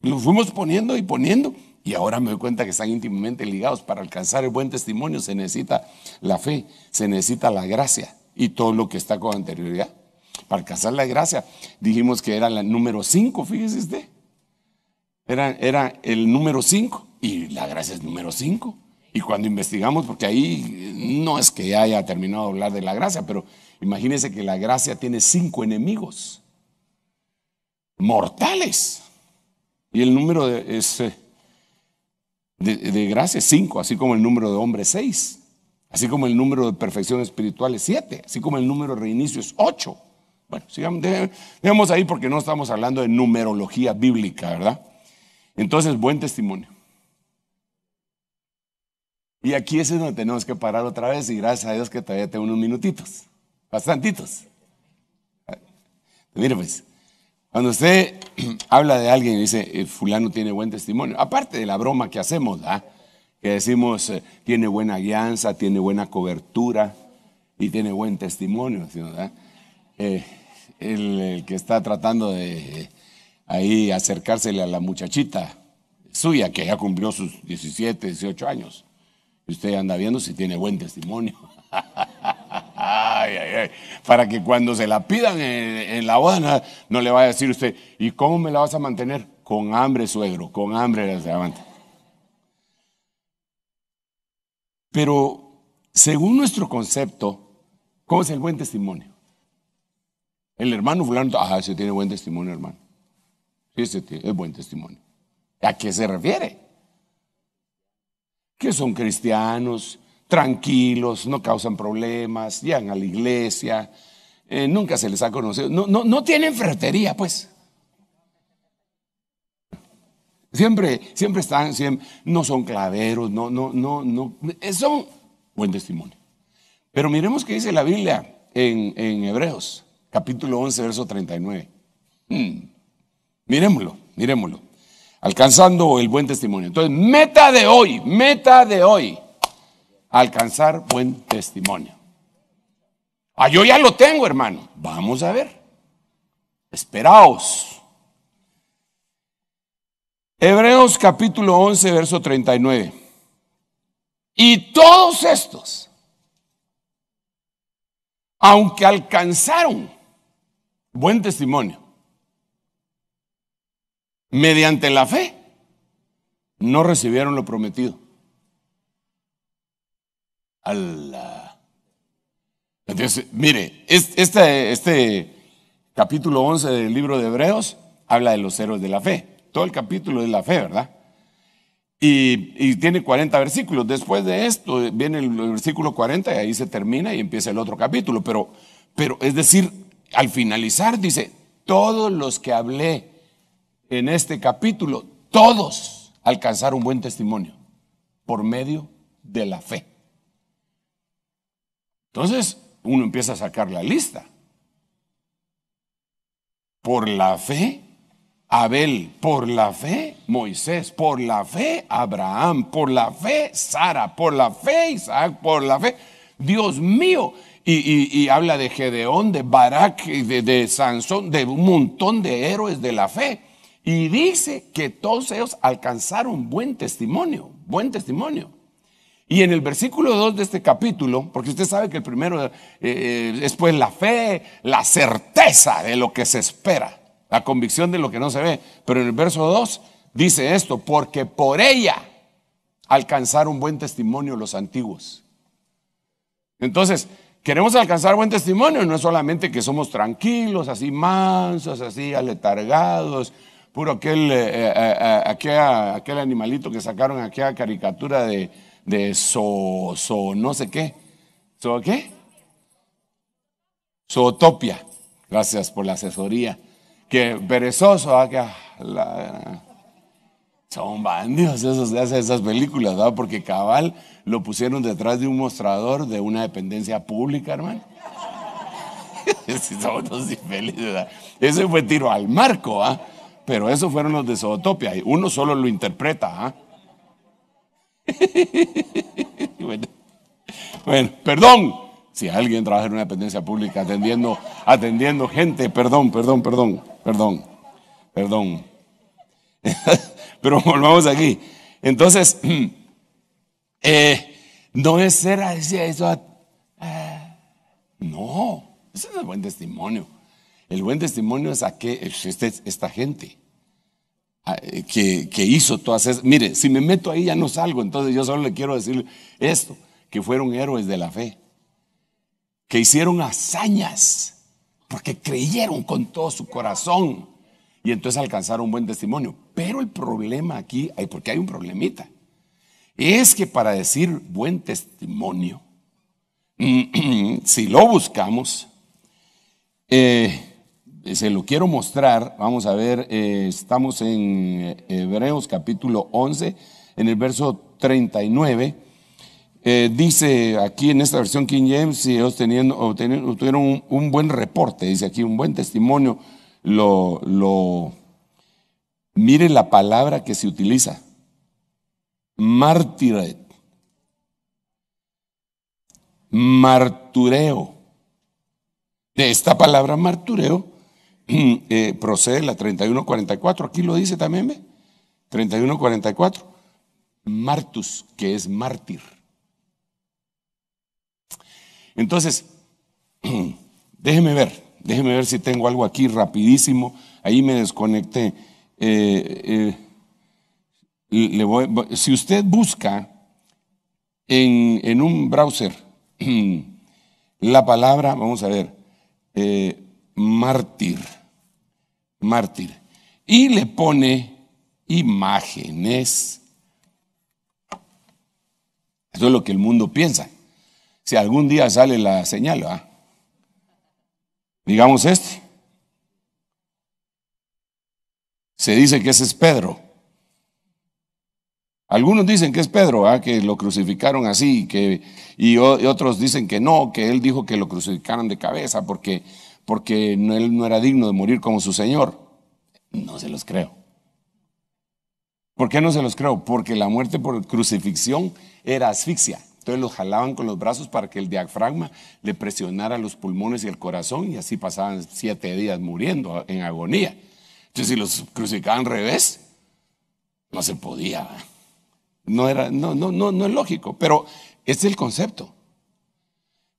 Speaker 1: Lo fuimos poniendo y poniendo y ahora me doy cuenta que están íntimamente ligados. Para alcanzar el buen testimonio se necesita la fe, se necesita la gracia, y todo lo que está con anterioridad. Para alcanzar la gracia, dijimos que era la número 5, fíjese usted. Era, era el número 5 y la gracia es número 5. Y cuando investigamos, porque ahí no es que haya terminado de hablar de la gracia, pero imagínense que la gracia tiene cinco enemigos mortales. Y el número de, eh, de, gracia es cinco, así como el número de es seis. Así como el número de perfección espiritual es 7, así como el número de reinicio es 8. Bueno, sigamos, ahí porque no estamos hablando de numerología bíblica, ¿verdad? Entonces, buen testimonio. Y aquí es donde tenemos que parar otra vez y gracias a Dios que todavía tengo unos minutitos, bastantitos. Mire pues, cuando usted habla de alguien y dice, eh, fulano tiene buen testimonio, aparte de la broma que hacemos, ¿verdad? que decimos eh, tiene buena guianza, tiene buena cobertura y tiene buen testimonio. Eh, el, que está tratando de eh, ahí acercársele a la muchachita suya que ya cumplió sus 17, 18 años. usted anda viendo si tiene buen testimonio. Para que cuando se la pidan en, la Habana, no, le vaya a decir usted, ¿y cómo me la vas a mantener? Con hambre, suegro, con hambre la se levanta. Pero según nuestro concepto, ¿cómo es el buen testimonio? El hermano fulano, ah, ese tiene buen testimonio, hermano. Sí, ese es buen testimonio. ¿A qué se refiere? Que son cristianos, tranquilos, no causan problemas, llegan a la iglesia, eh, nunca se les ha conocido, no, no tienen fratería, pues. Siempre, siempre están, no son claveros, no, no, no, no, eh, son buen testimonio. Pero miremos qué dice la Biblia en, Hebreos, capítulo 11, verso 39. Hmm. Miremoslo, miremoslo. Alcanzando el buen testimonio. Entonces, meta de hoy, meta de hoy, alcanzar buen testimonio. Ah, yo ya lo tengo, hermano. Vamos a ver. Esperaos Hebreos capítulo 11, verso 39. Y todos estos, aunque alcanzaron buen testimonio, mediante la fe, no recibieron lo prometido. mire, este, este capítulo 11 del libro de Hebreos habla de los héroes de la fe todo el capítulo de la fe, ¿verdad? Y, tiene 40 versículos. Después de esto eh, viene el versículo 40 y ahí se termina y empieza el otro capítulo. Pero, pero es decir, al finalizar dice, todos los que hablé en este capítulo, todos alcanzaron buen testimonio por medio de la fe. Entonces uno empieza a sacar la lista. Por la fe Abel, por la fe Moisés, por la fe Abraham, por la fe Sara, por la fe Isaac, por la fe. Dios mío. Y, habla de Gedeón, de Barak, de, de Sansón, de un montón de héroes de la fe. Y dice que todos ellos alcanzaron buen testimonio, buen testimonio. Y en el versículo 2 de este capítulo, porque usted sabe que el primero eh, eh, es pues la fe, la certeza de lo que se espera la convicción de lo que no se ve. Pero en el verso 2 dice esto, porque por ella alcanzaron buen testimonio los antiguos. Entonces, queremos alcanzar buen testimonio, no es solamente que somos tranquilos, así mansos, así aletargados, puro aquel, eh, eh, eh, aquel, animalito que sacaron aquella caricatura de, de so, so, no sé qué. ¿So qué? Zootopia. Gracias por la asesoría que perezoso, ¿ah? ah son bandidos esos de esas películas, ¿verdad? ¿ah? Porque cabal lo pusieron detrás de un mostrador de una dependencia pública, hermano. ¿ah? Ese fue tiro al marco, ¿ah? Pero esos fueron los de Zootopia. Uno solo lo interpreta, ¿ah? bueno, perdón. Si alguien trabaja en una dependencia pública atendiendo, atendiendo gente, perdón, perdón, perdón, perdón, perdón. Pero volvamos aquí. Entonces, eh, no es ser así, eso. Ah, no, ese no es el buen testimonio. El buen testimonio es a que esta gente eh, que, que hizo todas esas. Mire, si me meto ahí ya no salgo, entonces yo solo le quiero decir esto: que fueron héroes de la fe que hicieron hazañas porque creyeron con todo su corazón y entonces alcanzaron un buen testimonio. Pero el problema aquí, porque hay un problemita, es que para decir buen testimonio, si lo buscamos, eh, se lo quiero mostrar, vamos a ver, eh, estamos en eh, Hebreos capítulo 11, en el verso 39 eh, dice aquí en esta versión King James, si ellos tuvieron un, buen reporte, dice aquí un buen testimonio, lo, mire la palabra que se utiliza, mártiret, martureo. De esta palabra martureo eh, procede la 3144, aquí lo dice también, ¿ve? 3144, martus, que es mártir. Entonces, déjeme ver, déjeme ver si tengo algo aquí rapidísimo. Ahí me desconecté. Eh, eh, si usted busca en, un browser la palabra, vamos a ver, eh, mártir, mártir, y le pone imágenes. Eso es lo que el mundo piensa. Si algún día sale la señal, digamos este. Se dice que ese es Pedro. Algunos dicen que es Pedro, que lo crucificaron así, que, y, otros dicen que no, que él dijo que lo crucificaron de cabeza porque, porque no, él no era digno de morir como su Señor. No se los creo. ¿Por qué no se los creo? Porque la muerte por crucifixión era asfixia y los jalaban con los brazos para que el diafragma le presionara los pulmones y el corazón y así pasaban siete días muriendo en agonía. Entonces si los crucificaban al revés, no se podía. No, era, no, no, no, no es lógico, pero es el concepto.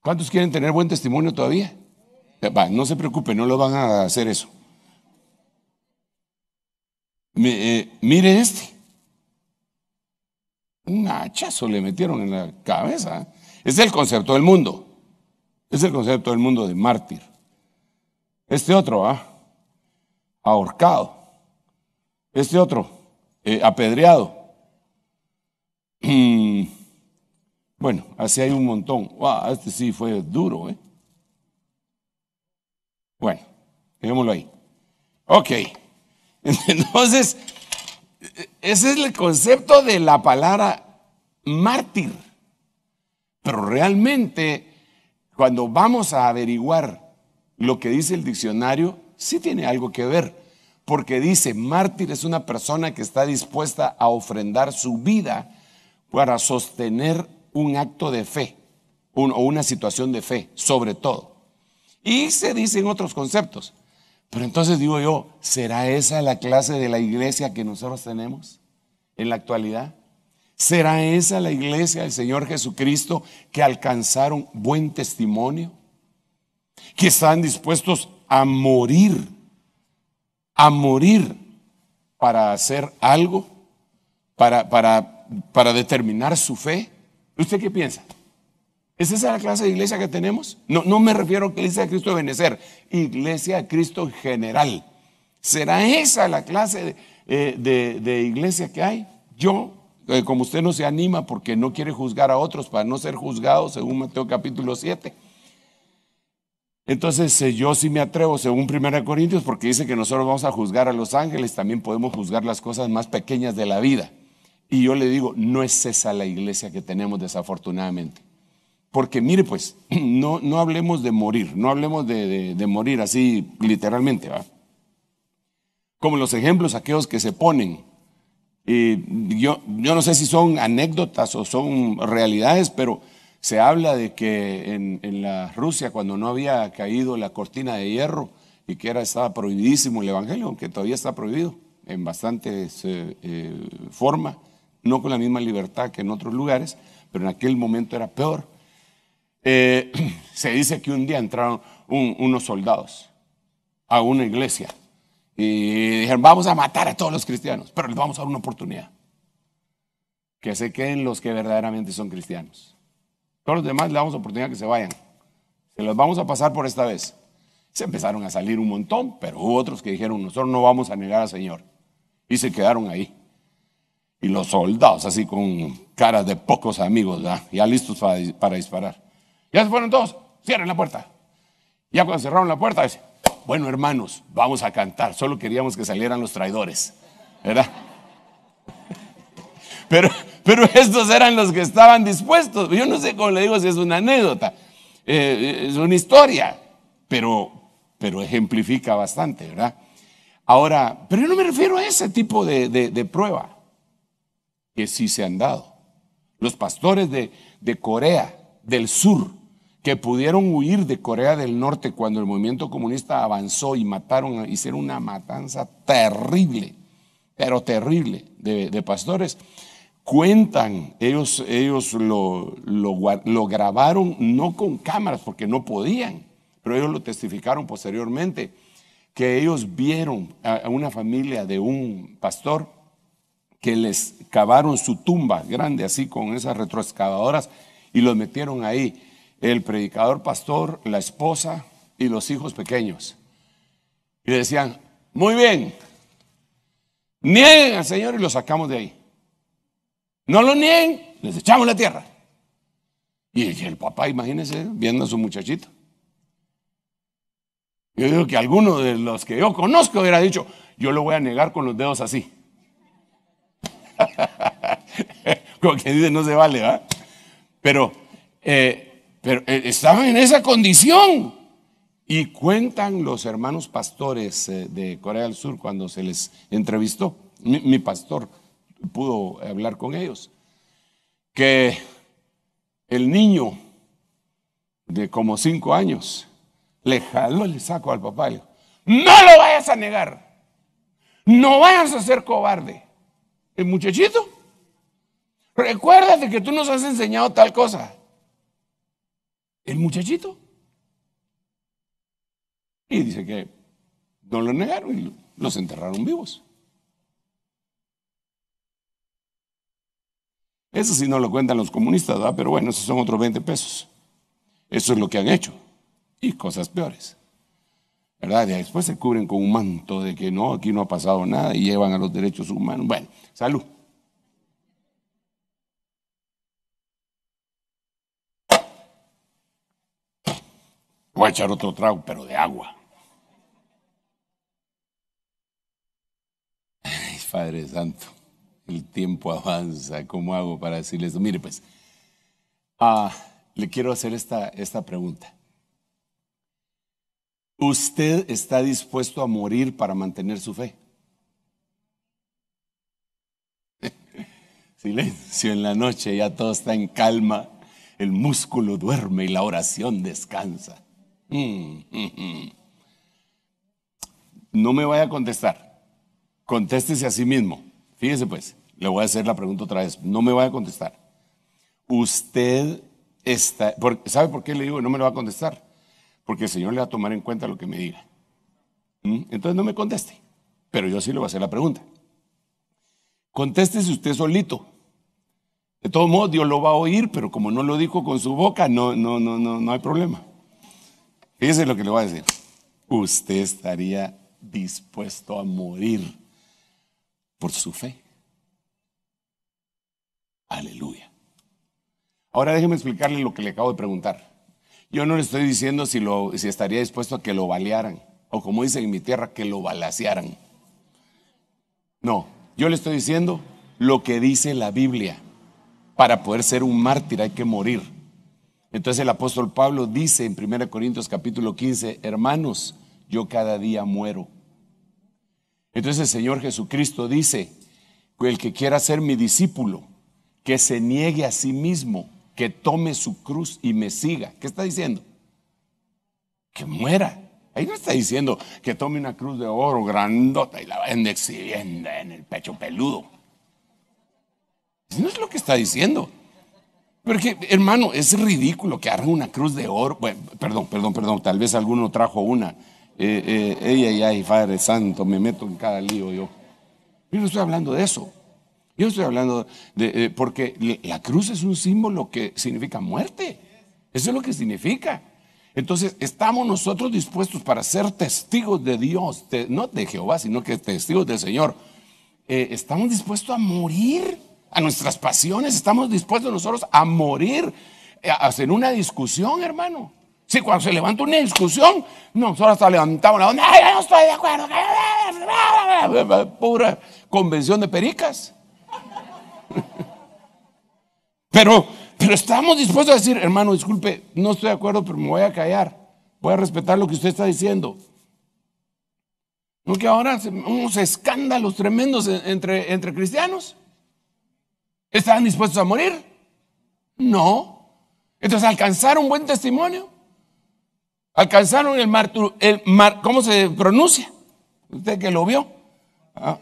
Speaker 1: ¿Cuántos quieren tener buen testimonio todavía? no se preocupe, no lo van a hacer eso. Eh, mire este. Un hachazo le metieron en la cabeza. Es el concepto del mundo. Es el concepto del mundo de mártir. Este otro, ¿ah? ahorcado. Este otro, eh, apedreado. Mm, bueno, así hay un montón. este sí fue duro, ¿eh? Bueno, dejémoslo ahí. Ok. Entonces, ese es el concepto de la palabra mártir. Pero realmente, cuando vamos a averiguar lo que dice el diccionario, sí tiene algo que ver. Porque dice, mártir es una persona que está dispuesta a ofrendar su vida para sostener un acto de fe o una situación de fe, sobre todo. Y se dicen otros conceptos. Pero entonces digo yo, ¿será esa la clase de la iglesia que nosotros tenemos en la actualidad? ¿Será esa la iglesia del Señor Jesucristo que alcanzaron buen testimonio? Que están dispuestos a morir, a morir para hacer algo, para, para, para determinar su fe. ¿Usted qué piensa? ¿Es esa la clase de iglesia que tenemos? No, no me refiero a iglesia de Cristo de Benecer, iglesia de Cristo general. ¿Será esa la clase de, eh, de iglesia que hay? Yo, eh, como usted no se anima porque no quiere juzgar a otros para no ser juzgado, según Mateo capítulo 7. Entonces eh, yo sí me atrevo, según 1 Corintios, porque dice que nosotros vamos a juzgar a los ángeles, también podemos juzgar las cosas más pequeñas de la vida. Y yo le digo, no es esa la iglesia que tenemos desafortunadamente. Porque mire, pues, no, no hablemos de morir, no hablemos de, morir así literalmente, ¿va? Como los ejemplos aquellos que se ponen. Y yo, yo no sé si son anécdotas o son realidades, pero se habla de que en, la Rusia, cuando no había caído la cortina de hierro y que era, estaba prohibidísimo el Evangelio, aunque todavía está prohibido en bastante eh, eh, forma, no con la misma libertad que en otros lugares, pero en aquel momento era peor. Eh, se dice que un día entraron unos soldados a una iglesia y dijeron, vamos a matar a todos los cristianos, pero les vamos a dar una oportunidad. Que se queden los que verdaderamente son cristianos. Todos los demás le damos oportunidad que se vayan. Se los vamos a pasar por esta vez. Se empezaron a salir un montón, pero hubo otros que dijeron, nosotros no vamos a negar al Señor. Y se quedaron ahí. Y los soldados, así con caras de pocos amigos, ya listos para disparar. Ya se fueron todos, cierren la puerta. Ya cuando cerraron la puerta, bueno hermanos, vamos a cantar, solo queríamos que salieran los traidores, ¿verdad? Pero, pero estos eran los que estaban dispuestos. Yo no sé cómo le digo si es una anécdota, eh, es una historia, pero, pero ejemplifica bastante, ¿verdad? Ahora, pero yo no me refiero a ese tipo de, prueba que sí se han dado. Los pastores de Corea del Sur que pudieron huir de Corea del Norte cuando el movimiento comunista avanzó y mataron, hicieron una matanza terrible, pero terrible, de, pastores, cuentan, ellos, ellos lo, lo, grabaron no con cámaras porque no podían, pero ellos lo testificaron posteriormente, que ellos vieron a una familia de un pastor que les cavaron su tumba grande así con esas retroexcavadoras y los metieron ahí el predicador pastor, la esposa y los hijos pequeños. Y le decían, muy bien, nieguen al Señor y lo sacamos de ahí. No lo nieguen, les echamos la tierra. Y el papá, imagínense, viendo a su muchachito. Yo digo que alguno de los que yo conozco hubiera dicho, yo lo voy a negar con los dedos así. Como quien dice, no se vale, ¿verdad? Pero eh, pero eh, estaban en esa condición. Y cuentan los hermanos pastores eh, de Corea del Sur cuando se les entrevistó, mi, pastor pudo hablar con ellos, que el niño de como cinco años le jaló el saco al papá no lo vayas a negar, no vayas a ser cobarde. El muchachito, recuérdate que tú nos has enseñado tal cosa el muchachito. Y dice que no lo negaron y los enterraron vivos. Eso sí no lo cuentan los comunistas, ¿verdad? pero bueno, esos son otros 20 pesos. Eso es lo que han hecho. Y cosas peores. ¿Verdad? Y después se cubren con un manto de que no, aquí no ha pasado nada y llevan a los derechos humanos. Bueno, salud. voy a echar otro trago, pero de agua. Ay, Padre Santo, el tiempo avanza. ¿Cómo hago para decirles? Mire, pues, ah, le quiero hacer esta, esta pregunta. ¿Usted está dispuesto a morir para mantener su fe? Silencio en la noche, ya todo está en calma, el músculo duerme y la oración descansa. No me vaya a contestar. Contéstese a sí mismo. Fíjese pues, le voy a hacer la pregunta otra vez. No me vaya a contestar. Usted está... ¿Sabe por qué le digo que no me lo va a contestar? Porque el Señor le va a tomar en cuenta lo que me diga. ¿Mm? Entonces no me conteste. Pero yo sí le voy a hacer la pregunta. Contéstese usted solito. De todos modos, Dios lo va a oír, pero como no lo dijo con su boca, no, no, no, no, no hay problema es lo que le voy a decir. Usted estaría dispuesto a morir por su fe. Aleluya. Ahora déjeme explicarle lo que le acabo de preguntar. Yo no le estoy diciendo si, lo, si estaría dispuesto a que lo balearan, o como dicen en mi tierra, que lo balasearan. No, yo le estoy diciendo lo que dice la Biblia. Para poder ser un mártir hay que morir. Entonces el apóstol Pablo dice en 1 Corintios capítulo 15, hermanos, yo cada día muero. Entonces el Señor Jesucristo dice, el que quiera ser mi discípulo, que se niegue a sí mismo, que tome su cruz y me siga. ¿Qué está diciendo? Que muera. Ahí no está diciendo que tome una cruz de oro grandota y la vende exhibiendo en el pecho peludo. No es lo que está diciendo. Porque, hermano, es ridículo que haga una cruz de oro. Bueno, perdón, perdón, perdón, tal vez alguno trajo una. Eh, eh, ey, ay, ay, Padre Santo, me meto en cada lío yo. Yo no estoy hablando de eso. Yo estoy hablando de, eh, porque la cruz es un símbolo que significa muerte. Eso es lo que significa. Entonces, estamos nosotros dispuestos para ser testigos de Dios, no de Jehová, sino que testigos del Señor. Eh, estamos dispuestos a morir a nuestras pasiones. Estamos dispuestos nosotros a morir, eh, a hacer una discusión, hermano. Si cuando se levanta una discusión, nosotros hasta levantamos la onda, yo no estoy de acuerdo! Pura convención de pericas. Pero, pero estamos dispuestos a decir, hermano, disculpe, no estoy de acuerdo, pero me voy a callar. Voy a respetar lo que usted está diciendo. No que ahora unos escándalos tremendos entre, entre cristianos. ¿Estaban dispuestos a morir? No. Entonces, ¿alcanzaron buen testimonio? ¿Alcanzaron el, martur, el ¿cómo se pronuncia? Usted que lo vio. Ah.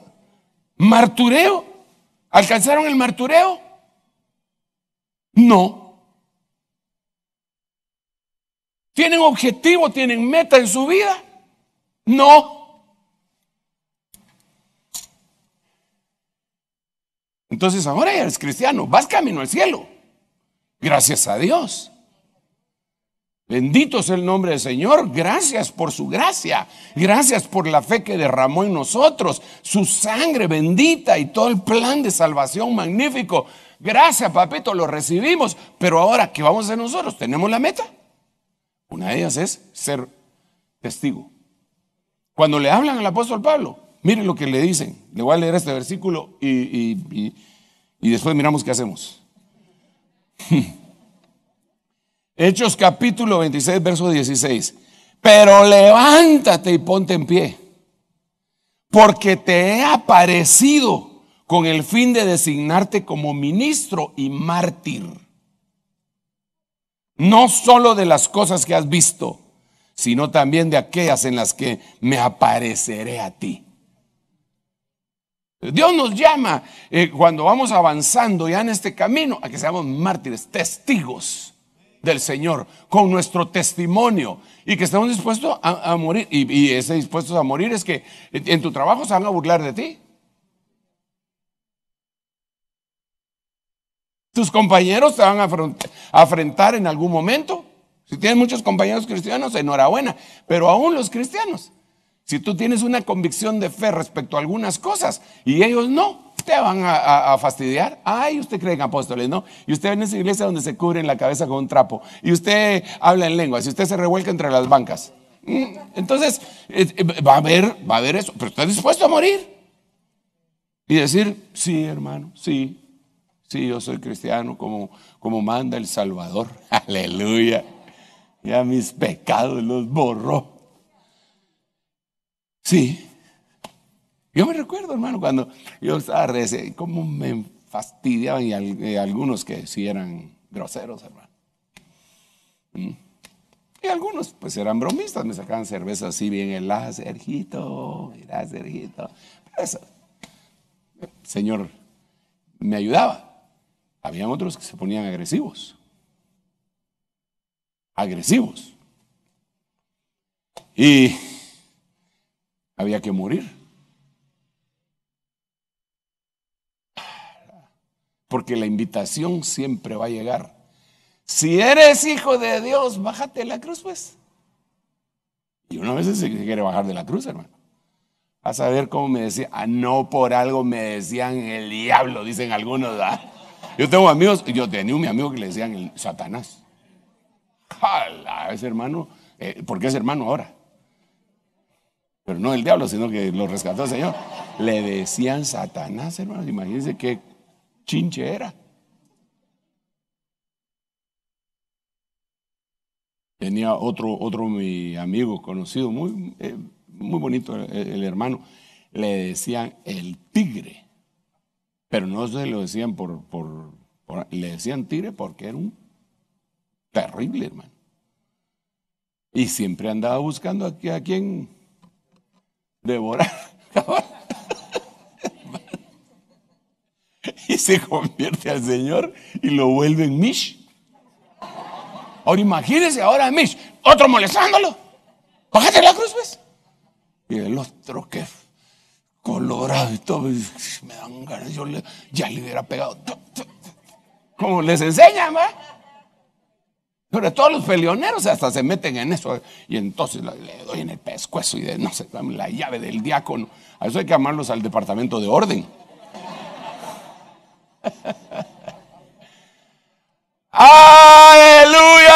Speaker 1: ¿Martureo? ¿Alcanzaron el martureo? No. ¿Tienen objetivo, tienen meta en su vida? No. Entonces ahora eres cristiano, vas camino al cielo. Gracias a Dios. Bendito es el nombre del Señor. Gracias por su gracia. Gracias por la fe que derramó en nosotros. Su sangre bendita y todo el plan de salvación magnífico. Gracias, papito, lo recibimos. Pero ahora, ¿qué vamos a hacer nosotros? ¿Tenemos la meta? Una de ellas es ser testigo. Cuando le hablan al apóstol Pablo, Miren lo que le dicen. Le voy a leer este versículo y, y después miramos qué hacemos. Hechos capítulo 26, verso 16. Pero levántate y ponte en pie, porque te he aparecido con el fin de designarte como ministro y mártir. No solo de las cosas que has visto, sino también de aquellas en las que me apareceré a ti Dios nos llama eh, cuando vamos avanzando ya en este camino a que seamos mártires, testigos del Señor, con nuestro testimonio y que estemos dispuestos a, morir. Y, ese dispuestos a morir es que en tu trabajo se van a burlar de ti. Tus compañeros te van a afrentar en algún momento. Si tienes muchos compañeros cristianos, enhorabuena, pero aún los cristianos si tú tienes una convicción de fe respecto a algunas cosas y ellos no, te van a, fastidiar. Ay, usted cree en apóstoles, ¿no? Y usted en esa iglesia donde se cubren la cabeza con un trapo. Y usted habla en lenguas si usted se revuelca entre las bancas. Mm, entonces, eh, eh, va a haber, va a haber eso. Pero está dispuesto a morir. Y decir, sí, hermano, sí, sí, yo soy cristiano como, como manda el Salvador. Aleluya. Ya mis pecados los borró. Sí. Yo me recuerdo, hermano, cuando yo estaba recién, cómo me fastidiaban y, eh, algunos que sí eran groseros, hermano. Mm. Y algunos pues eran bromistas, me sacaban cerveza así bien El Sergito, mira Sergito. eso, el Señor, me ayudaba. Habían otros que se ponían agresivos. Agresivos. Y había que morir. Porque la invitación siempre va a llegar. Si eres hijo de Dios, bájate de la cruz, pues. Y una vez se quiere bajar de la cruz, hermano. A saber cómo me decía, ah, no por algo me decían el diablo, dicen algunos. Yo tengo amigos, yo tenía un amigo que le decían el Satanás. Jala, ese hermano, eh, porque es hermano ahora pero no el diablo, sino que lo rescató el Señor. Le decían Satanás, hermanos, imagínense qué chinche era. Tenía otro, otro mi amigo conocido, muy, eh, muy bonito el, hermano, le decían el tigre, pero no se lo decían por, por, le decían tigre porque era un terrible hermano. Y siempre andaba buscando a, a quien devorar. y se convierte al Señor y lo vuelve en Mish. Ahora imagínense ahora Mish, otro molestándolo. Bájate la cruz, pues. Y el otro que colorado y todo, me dan ganas, yo ya le hubiera pegado. Como les enseña, ¿verdad? Pero todos los peleoneros hasta se meten en eso. Y entonces le doy en el pescuezo y de, no sé, la llave del diácono. A eso hay que llamarlos al departamento de orden. Aleluya.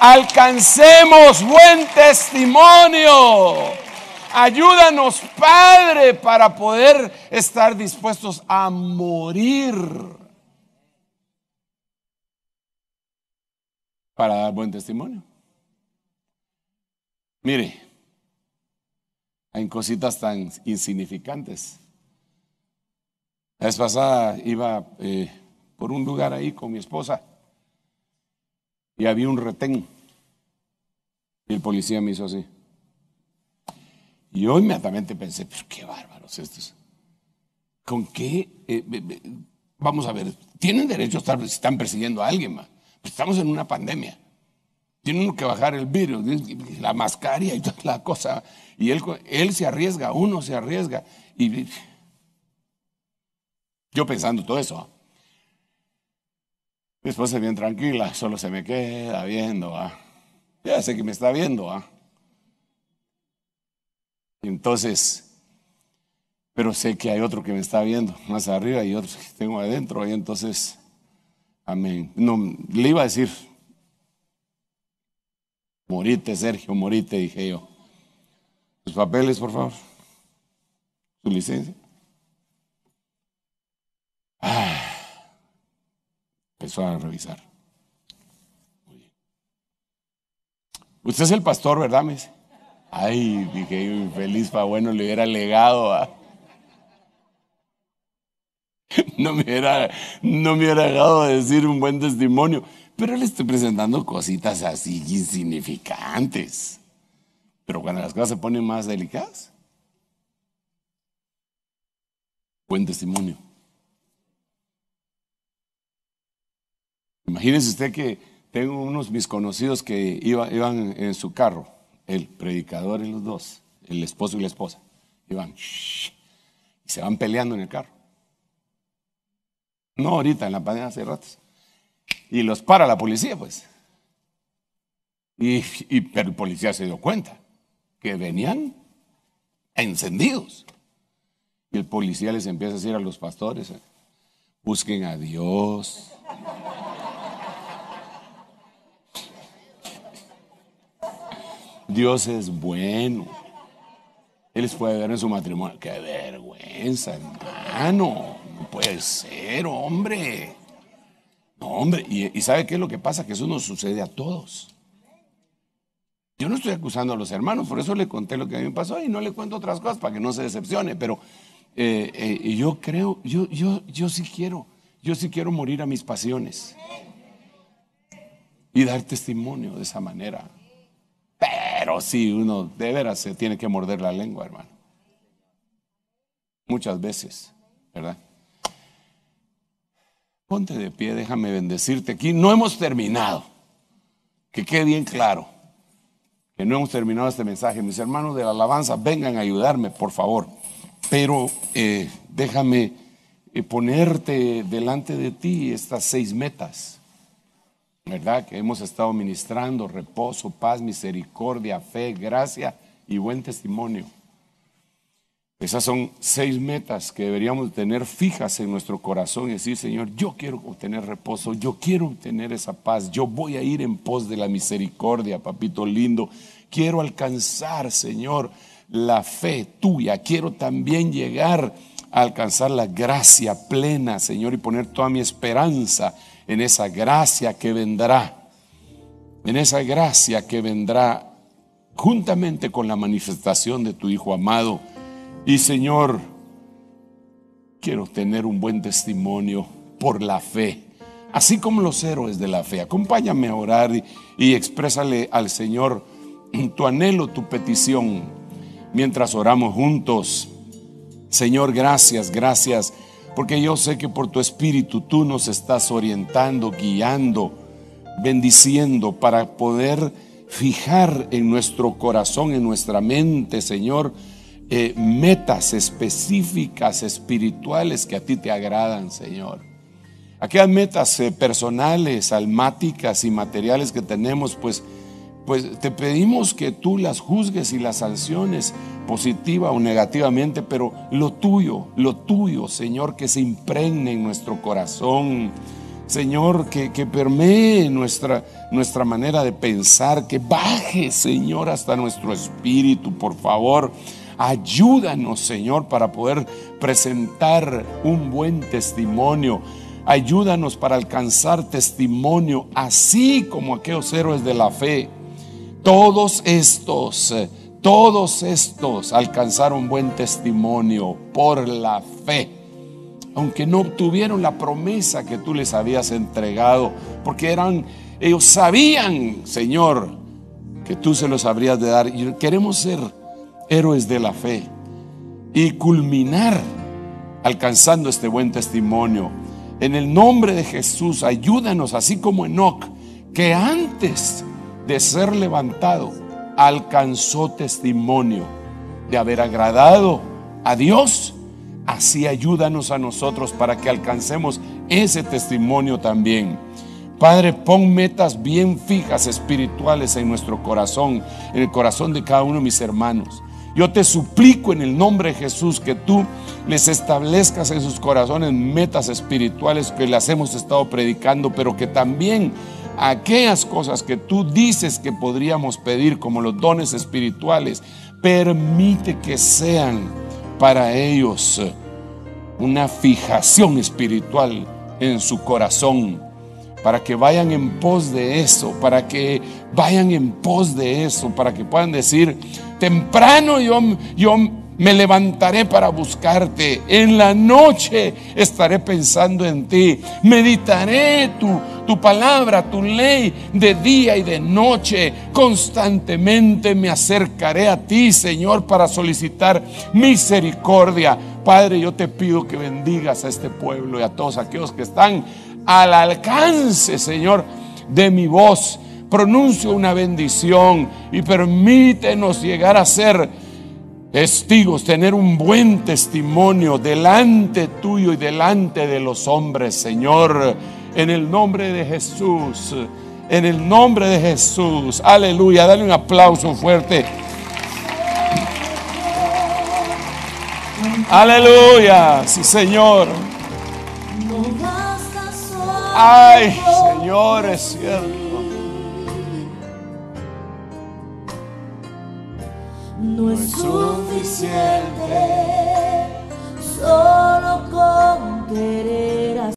Speaker 1: Alcancemos buen testimonio. Ayúdanos, Padre, para poder estar dispuestos a morir para dar buen testimonio. Mire, hay cositas tan insignificantes. La vez pasada iba eh, por un lugar ahí con mi esposa y había un retén. Y el policía me hizo así. Y yo inmediatamente pensé, pero qué bárbaros estos. ¿Con qué? Eh, vamos a ver, tienen derecho a estar, si están persiguiendo a alguien, más Estamos en una pandemia. Tiene uno que bajar el virus, la mascarilla y toda la cosa. Y él, él se arriesga, uno se arriesga. Y yo pensando todo eso. Mi esposa bien tranquila, solo se me queda viendo. Ah. Ya sé que me está viendo. Ah. Entonces, pero sé que hay otro que me está viendo más arriba y otro que tengo adentro. Y entonces Amén. No, le iba a decir, morite Sergio, morite, dije yo. Tus papeles, por favor. Su licencia. Ah, empezó a revisar. Muy bien. Usted es el pastor, ¿verdad, mes? Ay, dije feliz infeliz, para bueno, le hubiera legado a no, me hubiera, no me dejado de decir un buen testimonio. Pero le estoy presentando cositas así insignificantes. Pero cuando las cosas se ponen más delicadas, buen testimonio. Imagínese usted que tengo unos mis conocidos que iban en su carro, el predicador y los dos, el esposo y la esposa, iban y se van peleando en el carro. No ahorita, en la pandemia hace ratos. Y los para la policía, pues. Y, pero el policía se dio cuenta que venían encendidos. Y el policía les empieza a decir a los pastores, eh, busquen a Dios. Dios es bueno. Él les puede ver en su matrimonio. Qué vergüenza, hermano. Pues, puede ser, hombre. No, hombre, y, ¿sabe qué es lo que pasa? Que eso nos sucede a todos. Yo no estoy acusando a los hermanos, por eso le conté lo que a mí me pasó y no le cuento otras cosas para que no se decepcione, pero eh, eh, yo creo, yo, yo, yo sí quiero, yo sí quiero morir a mis pasiones y dar testimonio de esa manera. Pero sí, uno de veras se tiene que morder la lengua, hermano. Muchas veces, ¿verdad? Ponte de pie, déjame bendecirte aquí. No hemos terminado. Que quede bien claro que no hemos terminado este mensaje. Mis hermanos de la alabanza, vengan a ayudarme, por favor. Pero eh, déjame eh, ponerte delante de ti estas seis metas, ¿verdad? Que hemos estado ministrando, reposo, paz, misericordia, fe, gracia y buen testimonio. Esas son seis metas que deberíamos tener fijas en nuestro corazón y decir, Señor, yo quiero obtener reposo, yo quiero obtener esa paz, yo voy a ir en pos de la misericordia, papito lindo. Quiero alcanzar, Señor, la fe tuya. Quiero también llegar a alcanzar la gracia plena, Señor, y poner toda mi esperanza en esa gracia que vendrá, en esa gracia que vendrá juntamente con la manifestación de tu Hijo amado y Señor, quiero tener un buen testimonio por la fe, así como los héroes de la fe. Acompáñame a orar y, exprésale al Señor tu anhelo, tu petición, mientras oramos juntos. Señor, gracias, gracias, porque yo sé que por tu Espíritu tú nos estás orientando, guiando, bendiciendo para poder fijar en nuestro corazón, en nuestra mente, Señor, eh, metas específicas, espirituales que a ti te agradan, Señor. Aquellas metas eh, personales, almáticas y materiales que tenemos, pues, pues te pedimos que tú las juzgues y las sanciones positiva o negativamente, pero lo tuyo, lo tuyo, Señor, que se impregne en nuestro corazón. Señor, que, que permee nuestra, nuestra manera de pensar, que baje, Señor, hasta nuestro espíritu, por favor. Ayúdanos, Señor, para poder presentar un buen testimonio. Ayúdanos para alcanzar testimonio, así como aquellos héroes de la fe. Todos estos, todos estos alcanzaron buen testimonio por la fe. Aunque no obtuvieron la promesa que tú les habías entregado, porque eran, ellos sabían, Señor, que tú se los habrías de dar. Y queremos ser héroes de la fe y culminar alcanzando este buen testimonio. En el nombre de Jesús, ayúdanos, así como Enoch que antes de ser levantado alcanzó testimonio de haber agradado a Dios. Así ayúdanos a nosotros para que alcancemos ese testimonio también. Padre, pon metas bien fijas espirituales en nuestro corazón, en el corazón de cada uno de mis hermanos yo te suplico en el nombre de Jesús que tú les establezcas en sus corazones metas espirituales que las hemos estado predicando, pero que también aquellas cosas que tú dices que podríamos pedir, como los dones espirituales, permite que sean para ellos una fijación espiritual en su corazón, para que vayan en pos de eso, para que vayan en pos de eso, para que puedan decir, temprano yo, yo me levantaré para buscarte. En la noche estaré pensando en ti. Meditaré tu palabra, tu ley de día y de noche. Constantemente me acercaré a ti, Señor, para solicitar misericordia. Padre, yo te pido que bendigas a este pueblo y a todos aquellos que están al alcance, Señor, de mi voz Pronuncio una bendición y permítenos llegar a ser testigos, tener un buen testimonio delante tuyo y delante de los hombres, Señor, en el nombre de Jesús. En el nombre de Jesús. Aleluya. Dale un aplauso fuerte. Aleluya. Sí, Señor. Ay, Señor, es cierto. no es suficiente solo con querer